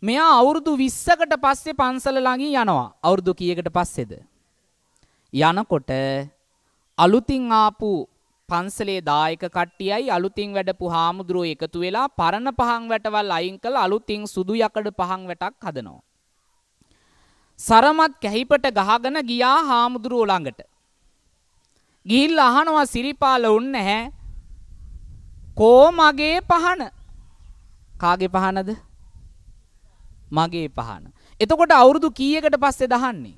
[SPEAKER 1] මෙයා අවුරුදු 20කට පස්සේ පන්සල ළඟින් යනවා. අවුරුදු කීයකට පස්සේද? යනකොට අලුතින් ආපු පන්සලේ දායක කට්ටියයි අලුතින් වැඩපු හාමුදුරුවෝ එකතු වෙලා පරණ පහන් වැටවල් අයින් කළ අලුතින් සුදු යකඩ පහන් වැටක් හදනවා. සරමත් කැහිපට ගහගෙන ගියා හාමුදුරුවෝ ළඟට. ගිහිල්ලා අහනවා සිරිපාල උන් නැහැ. කෝ මගේ පහන? කාගේ පහනද? මගේ පහන. එතකොට අවුරුදු කීයකට පස්සේ දහන්නේ?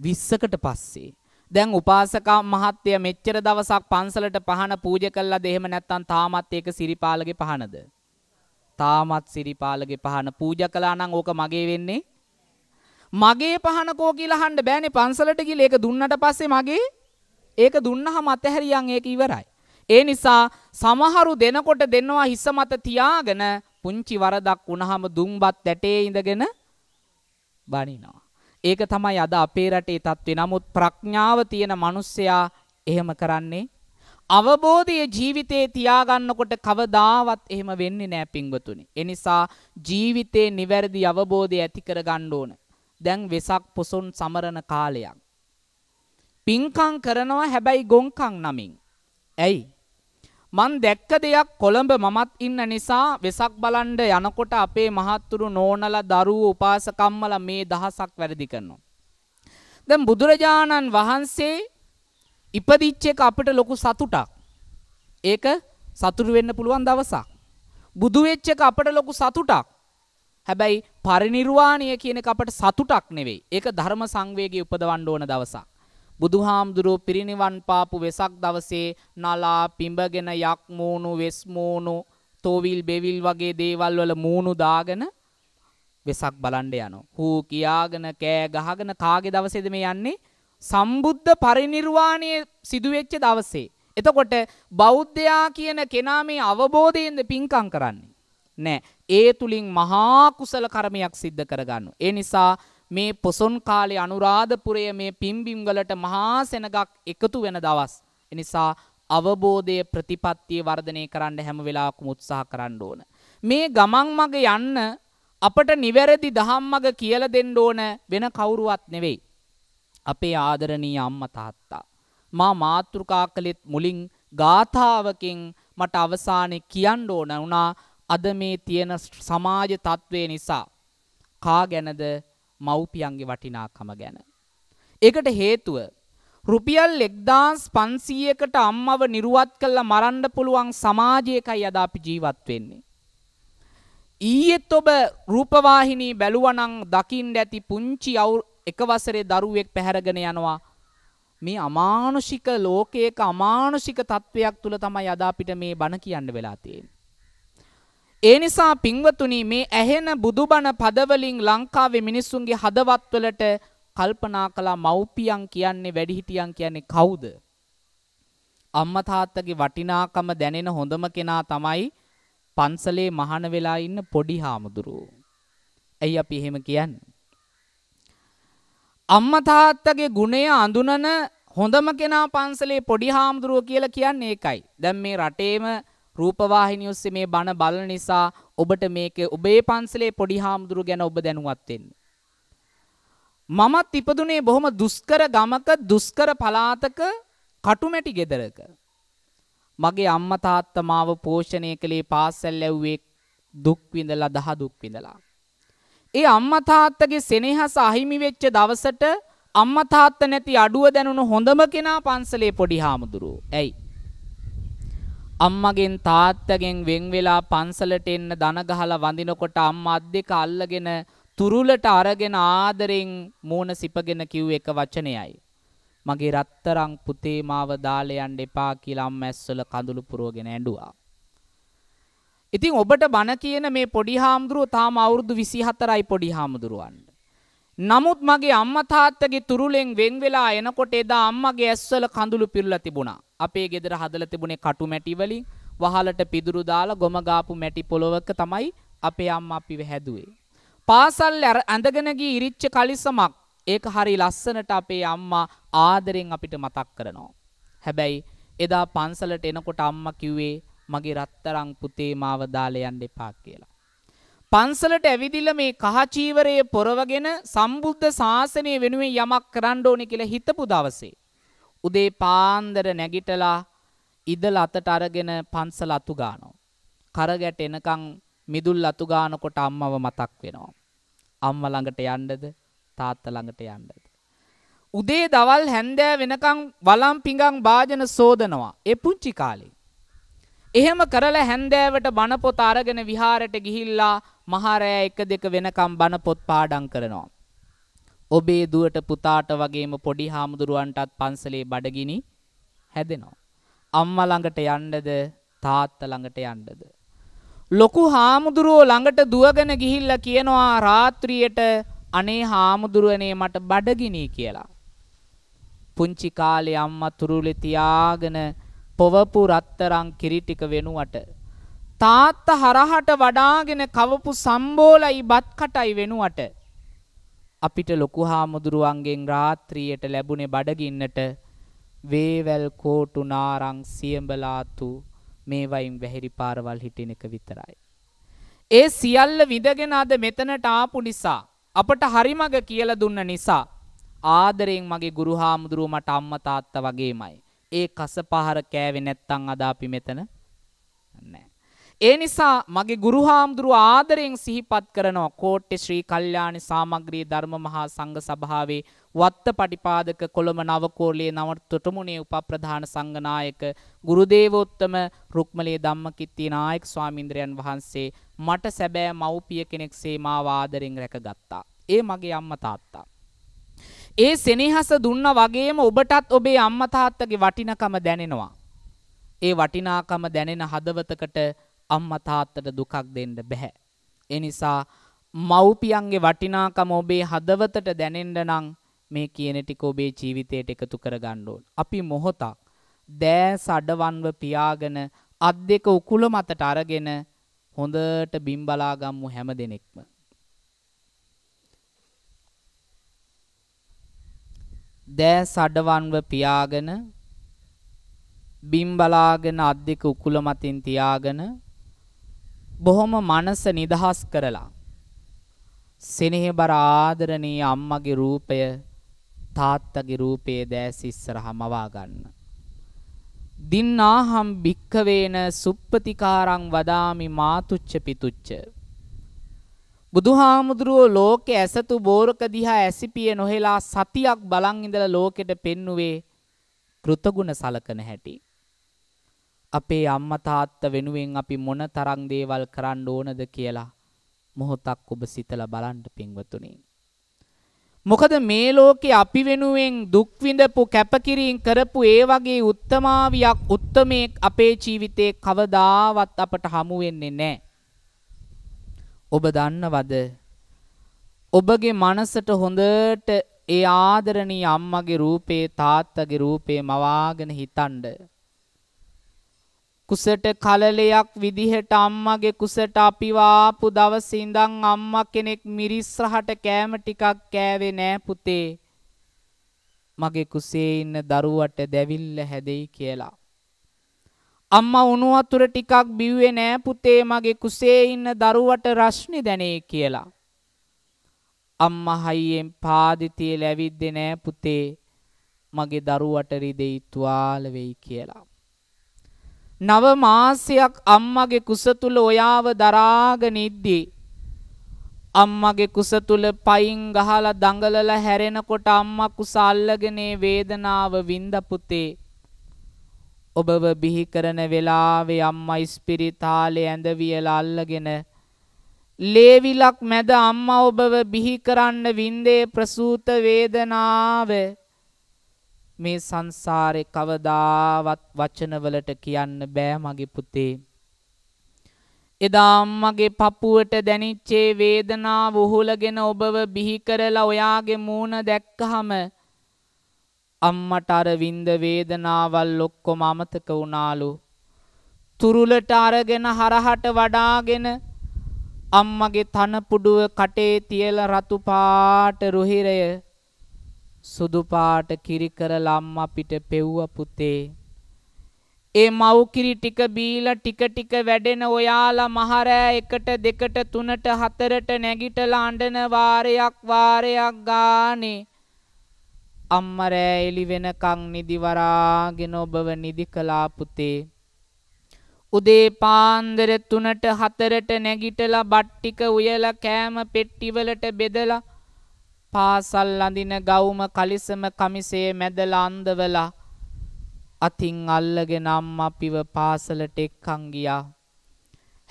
[SPEAKER 1] 20කට පස්සේ. දැන් උපාසක මහත්තය මෙච්චර දවසක් පන්සලට පහන පූජ කළාද එහෙම නැත්නම් තාමත් ඒක සිරිපාලගේ පහනද? තාමත් සිරිපාලගේ පහන පූජා කළා නම් ඕක මගේ වෙන්නේ. මගේ පහන කෝ කියලා අහන්න බෑනේ පන්සලට ගිහලා ඒක දුන්නට පස්සේ මගේ ඒක දුන්නහම අතහැරියන් ඒක ඉවරයි. ඒ නිසා සමහරු දෙනකොට දෙනවා හිස මත තියාගෙන පුංචි වරදක් වුණාම දුම්බත් ඇටේ ඉඳගෙන බනිනවා. ඒක තමයි අද අපේ රටේ තත්ත්වේ. නමුත් ප්‍රඥාව තියෙන මිනිස්සයා එහෙම කරන්නේ අවබෝධය ජීවිතේ තියාගන්නකොට කවදාවත් එහෙම වෙන්නේ නෑ පිංගතුනි. ඒ නිසා ජීවිතේ නිවැරදි අවබෝධය ඇති කරගන්න ඕන. දැන් වෙසක් පොසොන් සමරන කාලයක්. පිංකම් කරනවා හැබැයි ගොංකම් නමින්. ඇයි? මං දැක්ක දෙයක් කොළඹ මමත් ඉන්න නිසා වෙසක් බලන්ඩ යනකොට අපේ මහත්තුරු නෝනල දරුවෝ උපාසකම්මල මේ දහසක් වැරදි කරනවා. දැන් බුදුරජාණන් වහන්සේ ඉපදිච්ච එක අපිට ලොකු සතුටක්. ඒක සතුටු වෙන්න පුළුවන් දවසක්. බුදු වෙච්ච එක අපිට ලොකු සතුටක්. හැබැයි පරිණිරවාණය කියන එක අපට සතුටක් නෙවෙයි. ඒක ධර්ම සංවේගය උපදවන්න ඕන දවසක්. බුදුහාමුදුරුව පිරිනිවන් පාපු වෙසක් දවසේ නලා පිඹගෙන යක් මූණු වෙස් මූණු තෝවිල් බෙවිල් වගේ දේවල් වල මූණු දාගෙන වෙසක් බලන්න යනවා. හූ කියාගෙන කෑ ගහගෙන කාගේ දවසේද මේ යන්නේ? සම්බුද්ධ පරිණිර්වාණය සිදුවෙච්ච දවසේ. එතකොට බෞද්ධයා කියන කෙනා මේ අවබෝධයෙන්ද පින්කම් කරන්නේ? නෑ. ඒ තුලින් මහා කුසල කර්මයක් සිද්ධ කරගන්නවා. ඒ නිසා මේ පොසොන් කාලේ අනුරාධපුරය මේ පිම්බිම් වලට මහා සෙනගක් එකතු වෙන දවස්. ඒ නිසා අවබෝධය ප්‍රතිපත්තිය වර්ධනය කරන්න හැම වෙලාවකම උත්සාහ කරන්න ඕන. මේ ගමන් මග යන්න අපට නිවැරදි දහම් මග කියලා දෙන්න ඕන වෙන කවුරුවත් නෙවෙයි. අපේ ආදරණීය අම්මා තාත්තා. මා මාතෘකා කළෙත් මුලින් ගාථාවකින් මට අවසානයේ කියන්න ඕන වුණා අද මේ තියෙන සමාජ තත්ත්වය නිසා කා ගැනද මව්පියන්ගේ වටිනාකම ගැන. ඒකට හේතුව රුපියල් 1500කට අම්මව නිරුවත් කළා මරන්න පුළුවන් සමාජයකයි අද අපි ජීවත් වෙන්නේ. ඊයේත් ඔබ රූපවාහිනී බැලුවනම් දකින්න ඇති පුංචි එක වසරේ දරුවෙක් පැහැරගෙන යනවා. මේ අමානුෂික ලෝකයක අමානුෂික තත්වයක් තුල තමයි අද අපිට මේ බණ කියන්න වෙලා තියෙන්නේ. ඒ නිසා පින්වතුනි මේ ඇහෙන බුදුබණ පදවලින් ලංකාවේ මිනිස්සුන්ගේ හදවත්වලට කල්පනා කළා මව්පියන් කියන්නේ වැඩිහිටියන් කියන්නේ කවුද? අම්මා තාත්තගේ වටිනාකම දැනෙන හොඳම කෙනා තමයි පන්සලේ මහාන වෙලා ඉන්න පොඩි හාමුදුරුවෝ. ඇයි අපි එහෙම කියන්නේ? අම්මා තාත්තගේ ගුණය අඳුනන හොඳම කෙනා පන්සලේ පොඩි හාමුදුරුවෝ කියලා කියන්නේ ඒකයි. දැන් මේ රටේම රූපවාහිනිය ඔස්සේ මේ බණ බලන නිසා ඔබට මේක ඔබේ පන්සලේ පොඩි හාමුදුරු ගැන ඔබ දැනුවත් වෙන්න. මමත් ඉපදුනේ බොහොම දුෂ්කර ගමක දුෂ්කර පළාතක කටුමැටි ගෙදරක. මගේ අම්මා තාත්තා මාව පෝෂණය කළේ පාසල් ඇව්වේ දුක් විඳලා දහ දුක් විඳලා. ඒ අම්මා තාත්තගේ සෙනෙහස අහිමි වෙච්ච දවසට අම්මා තාත්තා නැති අඩුව දැනුණු හොඳම කෙනා පන්සලේ පොඩි හාමුදුරුවෝ. ඇයි? අම්මගෙන් තාත්තගෙන් වෙන් වෙලා පන්සලට එන්න දන ගහලා වඳිනකොට අම්මා අත් දෙක අල්ලගෙන තුරුලට අරගෙන ආදරෙන් මූණ සිපගෙන කිව් එක වචනයයි. මගේ රත්තරන් පුතේ මාව දාලා යන්න එපා කියලා අම්මා ඇස්සල කඳුළු පුරවගෙන ඇඬුවා. ඉතින් ඔබට බන කියන මේ පොඩි හාමුදුරුව තාම අවුරුදු 24යි පොඩි හාමුදුරුවන්ට. නමුත් මගේ අම්මා තාත්තගේ තුරුලෙන් වෙන් වෙලා එනකොට එදා අම්මගේ ඇස්වල කඳුළු පිරලා තිබුණා. අපේ ගෙදර හදලා තිබුණේ කටු මැටි වලින් වහලට පිදුරු දාලා ගොම ගාපු මැටි පොලවක තමයි අපේ අම්මා අපිව හැදුවේ. පාසල් ඇඳගෙන ගිය ඉරිච්ච කලිසමක් ඒක හරි ලස්සනට අපේ අම්මා ආදරෙන් අපිට මතක් කරනවා. හැබැයි එදා පන්සලට එනකොට අම්ම කිව්වේ මගේ රත්තරං පුතේ මාව දාලා යන්න එපා කියලා. පන්සලට ඇවිදිලා මේ කහ චීවරය පොරවගෙන සම්බුද්ධ ශාසනය වෙනුවෙන් යමක් කරන්න ඕනේ කියලා හිතපු දවසේ උදේ පාන්දර නැගිටලා ඉදල අතට අරගෙන පන්සල අතු ගානවා. කරගැට එනකන් මිදුල් අතු ගානකොට අම්මව මතක් වෙනවා. අම්ම ළඟට යන්නද තාත්තා ළඟට යන්නද. උදේ දවල් හැන්දෑ වෙනකන් වලම් පිඟන් වාදන සෝදනවා. ඒ පුංචි කාලේ. එහෙම කරලා හැන්දෑවට බණ පොත අරගෙන විහාරයට ගිහිල්ලා මහරෑ 1 2 වෙනකම් බණ පොත් පාඩම් කරනවා. ඔබේ දුවට පුතාට වගේම පොඩි හාමුදුරුවන්ටත් පන්සලේ බඩගිනි හැදෙනවා. අම්මා ළඟට යන්නද තාත්තා ළඟට යන්නද ලොකු හාමුදුරුවෝ ළඟට දුවගෙන ගිහිල්ලා කියනවා රාත්‍රියට අනේ හාමුදුරුවනේ මට බඩගිනි කියලා. පුංචි කාලේ අම්මා තුරුලේ තියාගෙන පොවපු රත්තරන් කිරිටික වෙනුවට තාත්තා හරහට වඩාගෙන කවපු සම්බෝලයි බත් කටයි වෙනුවට අපිට ලොකු හාමුදුරුවන්ගෙන් රාත්‍රියට ලැබුණේ බඩගින්නට වේවැල් කෝටු නාරං සියඹලාතු මේවයින් වැහිරි පාරවල් හිටින එක විතරයි. ඒ සියල්ල විඳගෙන අද මෙතනට ආපු නිසා අපට හරිමග කියලා දුන්න නිසා ආදරයෙන් මගේ ගුරු හාමුදුරුව මට අම්මා තාත්තා වගේමයි. ඒ කසපහර කෑවේ නැත්තම් අද අපි මෙතන ඒ නිසා මගේ ගුරු හාමුදුරු ආදරයෙන් සිහිපත් කරනවා කෝට්ටේ ශ්‍රී කල්යාණ සාමග්‍රී ධර්ම මහා සංඝ සභාවේ වත්ත පටිපාදක කොළඹ නවකෝලේ නවතොටමුණේ උපප්‍රධාන සංඝනායක ගුරුදේවෝත්තම රුක්මලේ ධම්මකිත්ති නායක ස්වාමීන්ද්‍රයන් වහන්සේ මට සැබෑ මව්පිය කෙනෙක්සේ මාව ආදරෙන් රැකගත්තා. ඒ මගේ අම්මා තාත්තා. ඒ සෙනෙහස දුන්නා වගේම ඔබටත් ඔබේ අම්මා තාත්තගේ වටිනකම දැනෙනවා. ඒ වටිනාකම දැනෙන හදවතකට අම්මා තාත්තට දුකක් දෙන්න බෑ. ඒ නිසා මව්පියන්ගේ වටිනාකම ඔබේ හදවතට දැනෙන්න නම් මේ කියන ටික ඔබේ ජීවිතයට එකතු කරගන්න ඕන. අපි මොහොතක් දෑ සඩවන්ව පියාගෙන අත් දෙක උකුල මතට අරගෙන හොඳට බිම් බලාගම්මු හැම දෙනෙක්ම. දෑ සඩවන්ව පියාගෙන බිම් බලාගෙන අත් දෙක උකුල මතින් තියාගෙන බොහොම මනස නිදහස් කරලා සෙනෙහබර ආදරණීය අම්මගේ රූපය තාත්තගේ රූපයේ දැස් ඉස්සරහා මවා ගන්න. දින්නාහම් භික්කවේන සුප්පතිකාරං වදාමි මාතුච්ච පිතුච්ච. බුදුහාමුදුරුවෝ ලෝකේ ඇසතු බෝරක දිහා ඇසිපිය නොහෙලා සතියක් බලන් ඉඳලා ලෝකෙට පෙන්නුවේ කෘතගුණ සලකන හැටි. අපේ අම්මා තාත්තා වෙනුවෙන් අපි මොන තරම් දේවල් කරන්න ඕනද කියලා මොහොතක් ඔබ සිතලා බලන්න පින්වතුනි. මොකද මේ ලෝකේ අපි වෙනුවෙන් දුක් විඳපු කැපකිරීම් කරපු ඒ වගේ උත්තමාවියක් උත්තමේක් අපේ ජීවිතේ කවදාවත් අපට හමු වෙන්නේ නැහැ. ඔබ දන්නවද? ඔබගේ මනසට හොඳට ඒ ආදරණීය අම්මගේ රූපේ තාත්තගේ රූපේ මවාගෙන හිතන්නේ කුසට කලලයක් විදිහට අම්මගේ කුසට අපිවාපු දවසේ ඉඳන් අම්මා කෙනෙක් මිරිස් රහට කෑම ටිකක් කෑවේ නෑ පුතේ. මගේ කුසේ ඉන්න දරුවට දැවිල්ල හැදෙයි කියලා. අම්මා උණු වතුර ටිකක් බිව්වේ නෑ පුතේ මගේ කුසේ ඉන්න දරුවට රශ්නි දැනේ කියලා. අම්මා හයියෙන් පාදිතිය ලැබිද්දේ නෑ පුතේ මගේ දරුවට රිදෙයි තුවාල වෙයි කියලා. නව මාසයක් අම්මගේ කුස තුල ඔයාව දරාගෙන ඉද්දී අම්මගේ කුස තුල පයින් ගහලා දඟලලා හැරෙනකොට අම්මා කුස අල්ලගෙන වේදනාව විඳ පුතේ ඔබව බිහි කරන වෙලාවේ අම්මා ඉස්පිරිතාලේ ඇඳ වියලා අල්ලගෙන ලේවිලක් මැද අම්මා ඔබව බිහි කරන්න විඳේ ප්‍රසූත වේදනාව මේ සංසාරේ කවදාවත් වචනවලට කියන්න බෑ මගේ පුතේ. එදා මගේ පපුවට දැනිච්චේ වේදනාව උහුලගෙන ඔබව බිහි කරලා ඔයාගේ මූණ දැක්කහම අම්මට අර විඳ වේදනාවල් ඔක්කොම අමතක වුණාලු. තුරුලට අරගෙන හරහට වඩාගෙන අම්මගේ තනපුඩුව කටේ තියලා රතු පාට රුහිරය සුදු පාට කිරිකර ලම් අපිට පෙව්ව පුතේ. ඒ මව්කිරි ටික බීලා ටික ටික වැඩෙන ඔයාලා මහරෑ එකට දෙකට තුනට හතරට නැගිටලා අඬන වාරයක් වාරයක් ගානේ අම්මරෑ එලි වෙනකන් නිදි වරාගෙන ඔබව නිදි කළා පුතේ. උදේ පාන්දර තුනට හතරට නැගිටලා බට්ටික උයලා කෑම පෙට්ටිවලට බෙදලා පාසල් අඳින ගවුම කලිසම කමිසේ මැදලා අන්දවලා අතින් අල්ලගෙන අම්මා පිව පාසලට එක්කන් ගියා.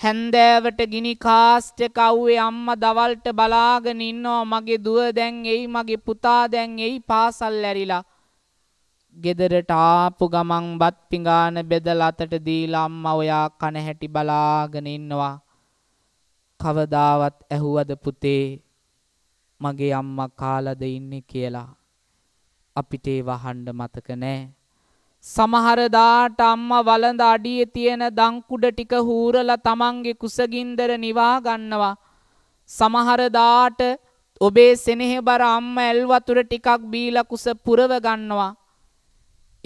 [SPEAKER 1] හැන්දෑවට ගිනි කාස්ට කව්වේ අම්ම දවල්ට බලාගෙන ඉන්නවා මගේ දුව දැන් එයි මගේ පුතා දැන් එයි පාසල් ඇරිලා. ගෙදරට ආපු ගමන් බත් පිඟාන බෙදලා අතට දීලා අම්මා ඔයා කන හැටි බලාගෙන ඉන්නවා. කවදාවත් ඇහුවද පුතේ මගේ අම්මා කාලද ඉන්නේ කියලා අපිට ඒව අහන්න මතක නෑ සමහර දාට අම්මා වළඳ අඩියේ තියෙන දන් කුඩ ටික හූරලා තමන්ගේ කුසගින්දර නිවා ගන්නවා සමහර දාට ඔබේ සෙනෙහබර අම්මා ඇල් වතුර ටිකක් බීලා කුස පුරව ගන්නවා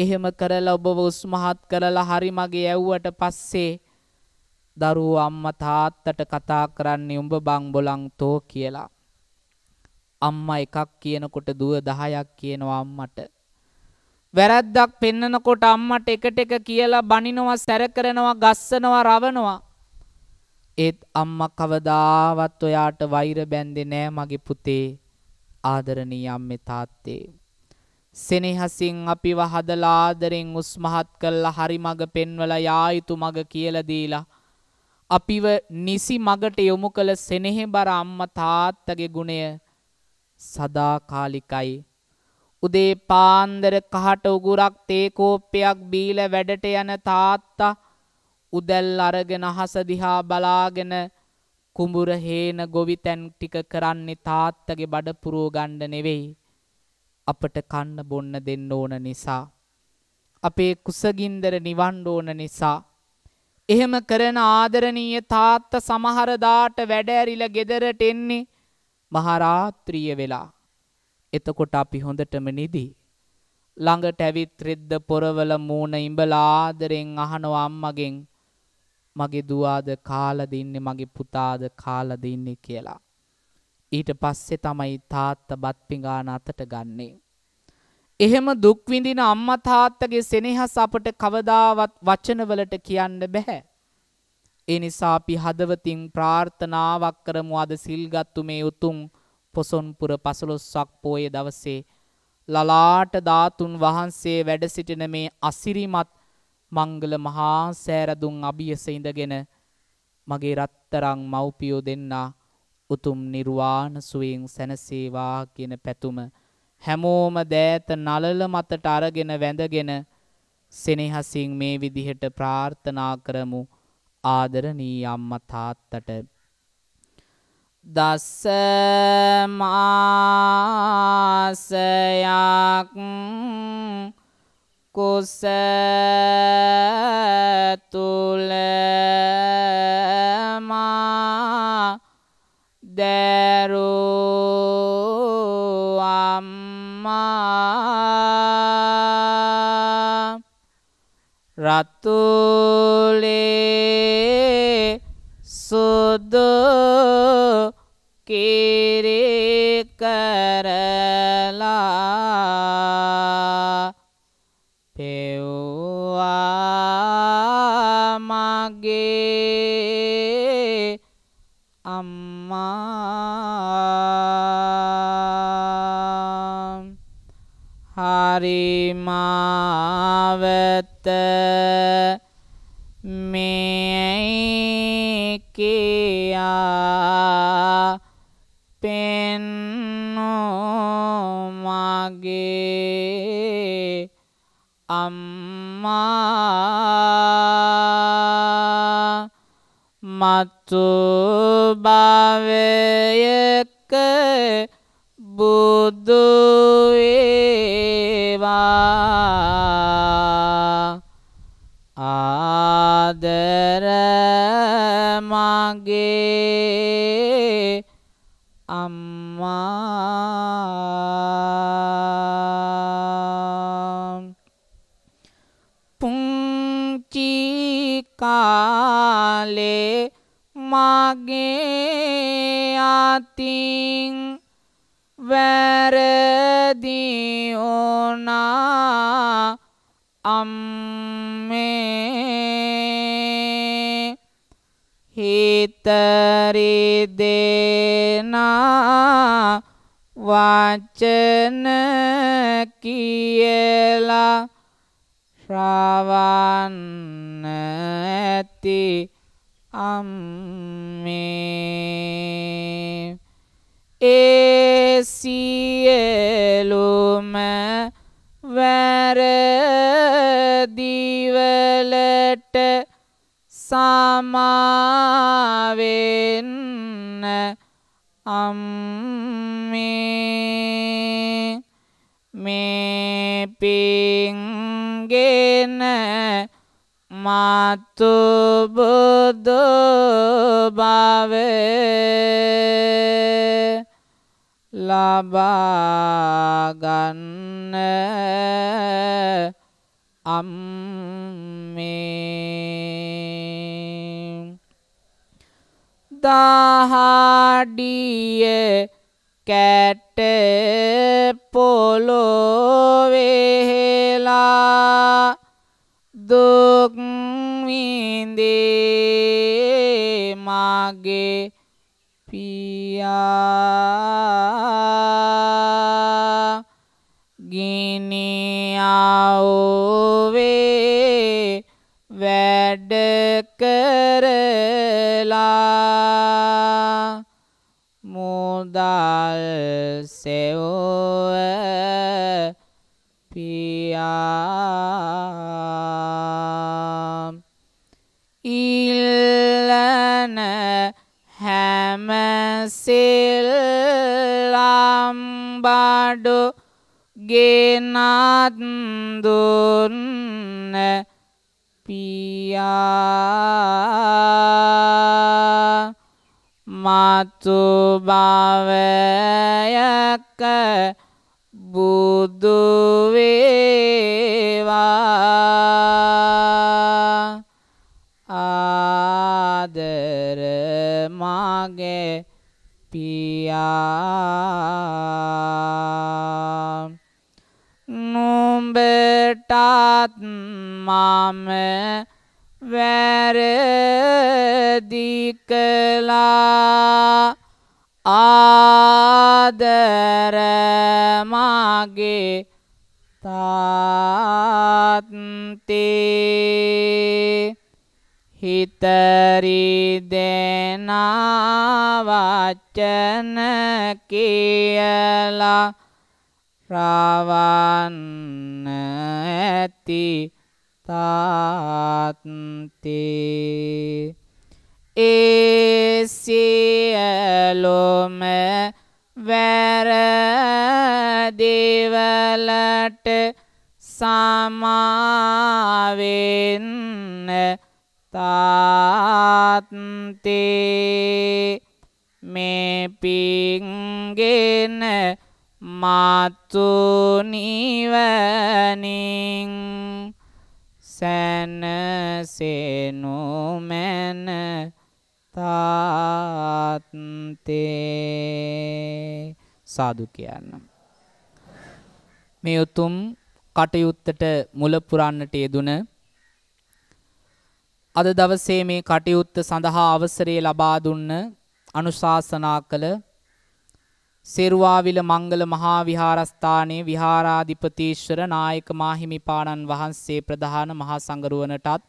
[SPEAKER 1] එහෙම කරලා ඔබව උස්මහත් කරලා හරි මගේ ඇව්වට පස්සේ දරුවෝ අම්මා තාත්තට කතා කරන්නේ උඹ බං බොලන් තෝ කියලා අම්මා එකක් කියනකොට දුව 10ක් කියනවා අම්මට. වැරද්දක් පෙන්නකොට අම්මට එකට එක කියලා බනිනවා, සැර කරනවා, ගස්සනවා, රවනවා. ඒත් අම්මා කවදාවත් ඔයාට වෛර බැන්දේ නෑ මගේ පුතේ. ආදරණීය අම්මේ තාත්තේ. සෙනෙහසින් අපිව හදලා ආදරෙන් උස්මහත් කළා හරි මඟ පෙන්වලා යා යුතු මඟ කියලා දීලා අපිව නිසි මගට යොමු කළ සෙනෙහෙබර අම්මා තාත්තගේ ගුණය සදාකාලිකයි. උදේ පාන්දර කහට උගුරක් තේකෝප්පයක් බීල වැඩට යන තාත්තා උදැල් අරගෙන හස දිහා බලාගෙන කුඹුර හේන ගොවිතැන් ටික කරන්නේ තාත්තගේ බඩ පුරව ගන්න නෙවෙයි අපට කන්න බොන්න දෙන්න ඕන නිසා අපේ කුසගින්දර නිවන්න ඕන නිසා එහෙම කරන ආදරණීය තාත්තා සමහර දාට වැඩ ඇරිලා ගෙදරට එන්නේ මහරාත්‍රිය වෙලා. එතකොට අපි හොඳටම නිදී. ළඟට ඇවිත් රෙද්ද පොරවල මූණ ඉඹලා ආදරෙන් අහනවා අම්මගෙන් මගේ දුවාද කාලද ඉන්නේ මගේ පුතාද කාලද ඉන්නේ කියලා. ඊට පස්සේ තමයි තාත්තා බත් පිඟාන අතට ගන්නේ. එහෙම දුක් විඳින අම්මා තාත්තගේ සෙනෙහස අපට කවදාවත් වචනවලට කියන්න බෑ. ඒ නිසා අපි හදවතින් ප්‍රාර්ථනාවක් කරමු අද සිල්ගත්තු මේ උතුම් පොසොන්පුර පසළොස්වක් පෝය දවසේ ලලාට ධාතුන් වහන්සේ වැඩ සිටින මේ අසිරිමත් මංගල මහා සෑරදුන් අභියස ඉඳගෙන මගේ රත්තරන් මව්පියෝ දෙන්නා උතුම් නිර්වාණ සුවයෙන් සැනසේවා කියන පැතුම හැමෝම දෑත නලල මතට අරගෙන වැඳගෙන සෙනෙහසින් මේ විදිහට ප්‍රාර්ථනා කරමු ආදරණී අම්මා තාත්තට දස්ස මාසයක් කුස තුල මා දරෝ අතුලේ සුදු කිරි කරලා පෙව්වා මගේ අම්මා හරිමාවත මේ කියා පෙන්නෝ මගේ අම්මා මතු භවයක බුදු වේ ආදර මගේ අම්මා පුංචි කාලේ මගේ අතින් වැරදි වුණා අම්මේ ඉතරි දෙනා වචන කියලා ශ්‍රවන්න ඇති අම්මේ මත්තු බුද්ධ භාවේ ලබාගන්න අම්මේ දහඩියේ කැට පොළොවේලා දුක් වින්දේ මාගේ පියා ගිනියාවෝවේ වැඩ කරලා මුදල් සෙවෝ සිල්ලම් බඩු ගෙනත් දුන්න පියා මතු භවයක බුදු වේවා ආදර මාගේ පියා නුඹටත් මම වැරදි කළා ආදර මගේ තාත්තේ හිතරි දෙනා වචන කියලා රවන්න ඇති තාත්තේ ඒ සියලුම වැරදිවලට සමාවෙන්න තාත්තේ මේ පින්ගෙන මතු නිවනින් සැනසෙනු මැන තාත්තේ සාදු කියන්න මේ උතුම් කටයුත්තට මුල පුරන්නට යෙදුන අද දවසේ මේ කටයුත්ත සඳහා අවසරය ලබා දුන්න අනුශාසනා කළ සේරුවාවිල මංගල මහා විහාරස්ථානයේ විහාරාධිපතීශ්වර නායක මාහිමිපාණන් වහන්සේ ප්‍රධාන මහා සංගරුවනටත්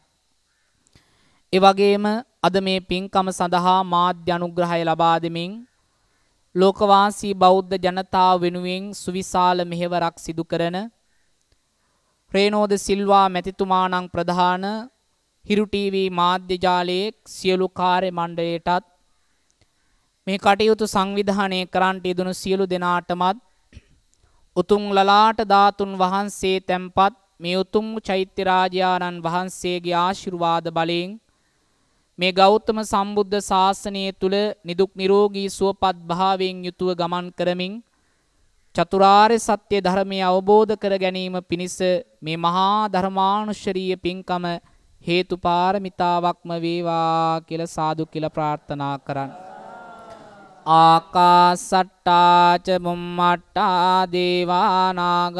[SPEAKER 1] ඒ වගේම අද මේ පින්කම සඳහා මාධ්‍ය අනුග්‍රහය ලබා දෙමින් ලෝකවාසී බෞද්ධ ජනතාව වෙනුවෙන් සුවිශාල මෙහෙවරක් සිදු කරන රේනෝද සිල්වා මැතිතුමාණන් ප්‍රධාන හිරු ටීවී මාධ්‍ය ජාලයේ සියලු කාර්ය මණ්ඩලයටත් මේ කටයුතු සංවිධානය කරන්නට යෙදුණු සියලු දෙනාටමත් උතුම් ලලාට ධාතුන් වහන්සේ තැන්පත් මේ උතුම් චෛත්‍ය රාජානන් වහන්සේගේ ආශිර්වාද බලයෙන් මේ ගෞතම සම්බුද්ධ ශාසනය තුල නිදුක් නිරෝගී සුවපත් භාවයෙන් යුතුව ගමන් කරමින් චතුරාර්ය සත්‍ය ධර්මය අවබෝධ කර ගැනීම පිණිස මේ මහා ධර්මානුශරීය පින්කම හේතු පාරමිතාවක්ම වේවා කියලා සාදු කියලා ප්‍රාර්ථනා කරන්න. ආකාසට්ටා ච බුම්මට්ටා දේවා නාග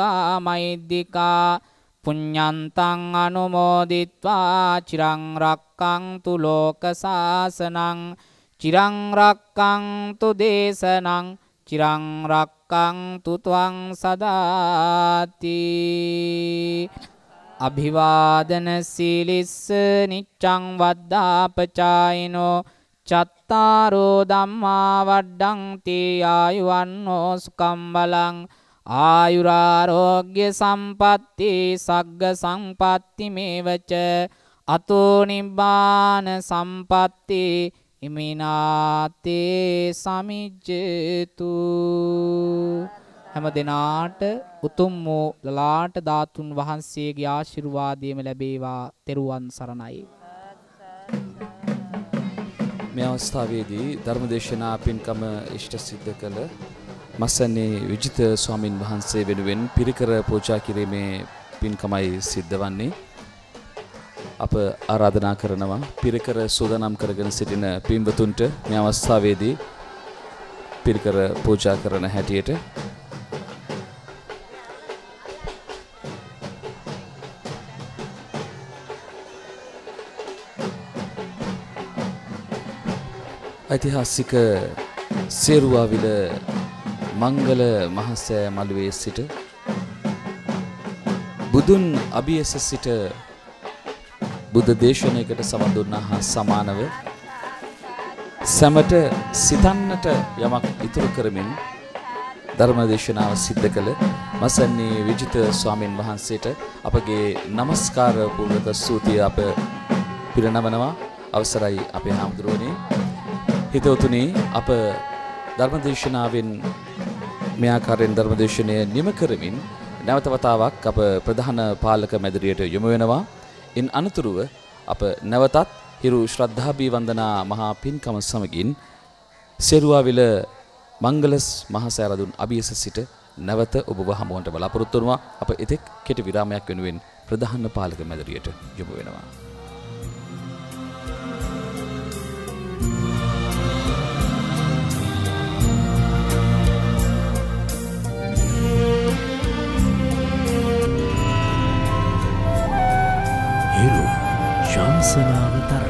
[SPEAKER 1] මෛද්దికා පුඤ්ඤන්තං අනුමෝදිත්වා චිරං රක්කන්තු ලෝක සාසනං චිරං රක්කන්තු දේශනං චිරං රක්කන්තු ත්වං සදාති අභිවාදන සීලිස්ස නිච්ඡං වද්දාපචායිනෝ චත්තාරෝ ධම්මා වඩ්ඩං තී ආයුවන්නෝ සුකම් බලං ආයුරාෝග්‍ය සම්පatti සග්ග සම්පatti මේවච අතෝ නිබ්බාන සම්පatti ඉමිනාතේ සමිජ්ජතු හැම දිනාට උතුම් වූ ලලාට ධාතුන් වහන්සේගේ ආශිර්වාදයම ලැබේවා තෙරුවන් සරණයි
[SPEAKER 2] මේ අවස්ථාවේදී ධර්මදේශනා පින්කම ඉෂ්ට සිද්ධ කළ මස්සන්නේ විජිත ස්වාමින් වහන්සේ වෙනුවෙන් පිරිකර පූජා කිරීමේ පින්කමයි සිද්ධ වන්නේ අප ආරාධනා කරනවා පිරිකර සූදානම් කරගෙන සිටින පින්වතුන්ට මේ අවස්ථාවේදී පිරිකර පූජා කරන හැටියට ඓතිහාසික සේරුවාවිල මංගල මහසෑ මළුවේ සිට බුදුන් අභියස සිට බුද්ධ දේශනයකට සමඳුන්නා හා සමානව සැමට සිතන්නට යමක් ඉතුරු කරමින් ධර්ම දේශනාව සිද්ධ කළ මසන්නේ විජිත ස්වාමින් වහන්සේට අපගේ নমස්කාර පූර්වක ස්තුතිය අප පිරිනමනවා අවසරයි අපේ හාමුදුරුවනේ හිතවතුනි අප ධර්මදේශනාවෙන් මේ ආකාරයෙන් ධර්මදේශනය නිම කරමින් නැවත වතාවක් අප ප්‍රධාන පාලක මැදිරියට යොමු වෙනවා. ඉන් අනතුරුව අප නැවතත් හිරු ශ්‍රද්ධාභී වන්දනා මහා පින්කම සමගින් සෙරුවාවිල මංගලස් මහසෑරදුන් අභියස සිට නැවත ඔබ වහමුවන්ට බලාපොරොත්තු වෙනවා. අප එතෙක් කෙටි විරාමයක් වෙනුවෙන් ප්‍රධාන පාලක මැදිරියට යොමු වෙනවා. ශංසනාව තරා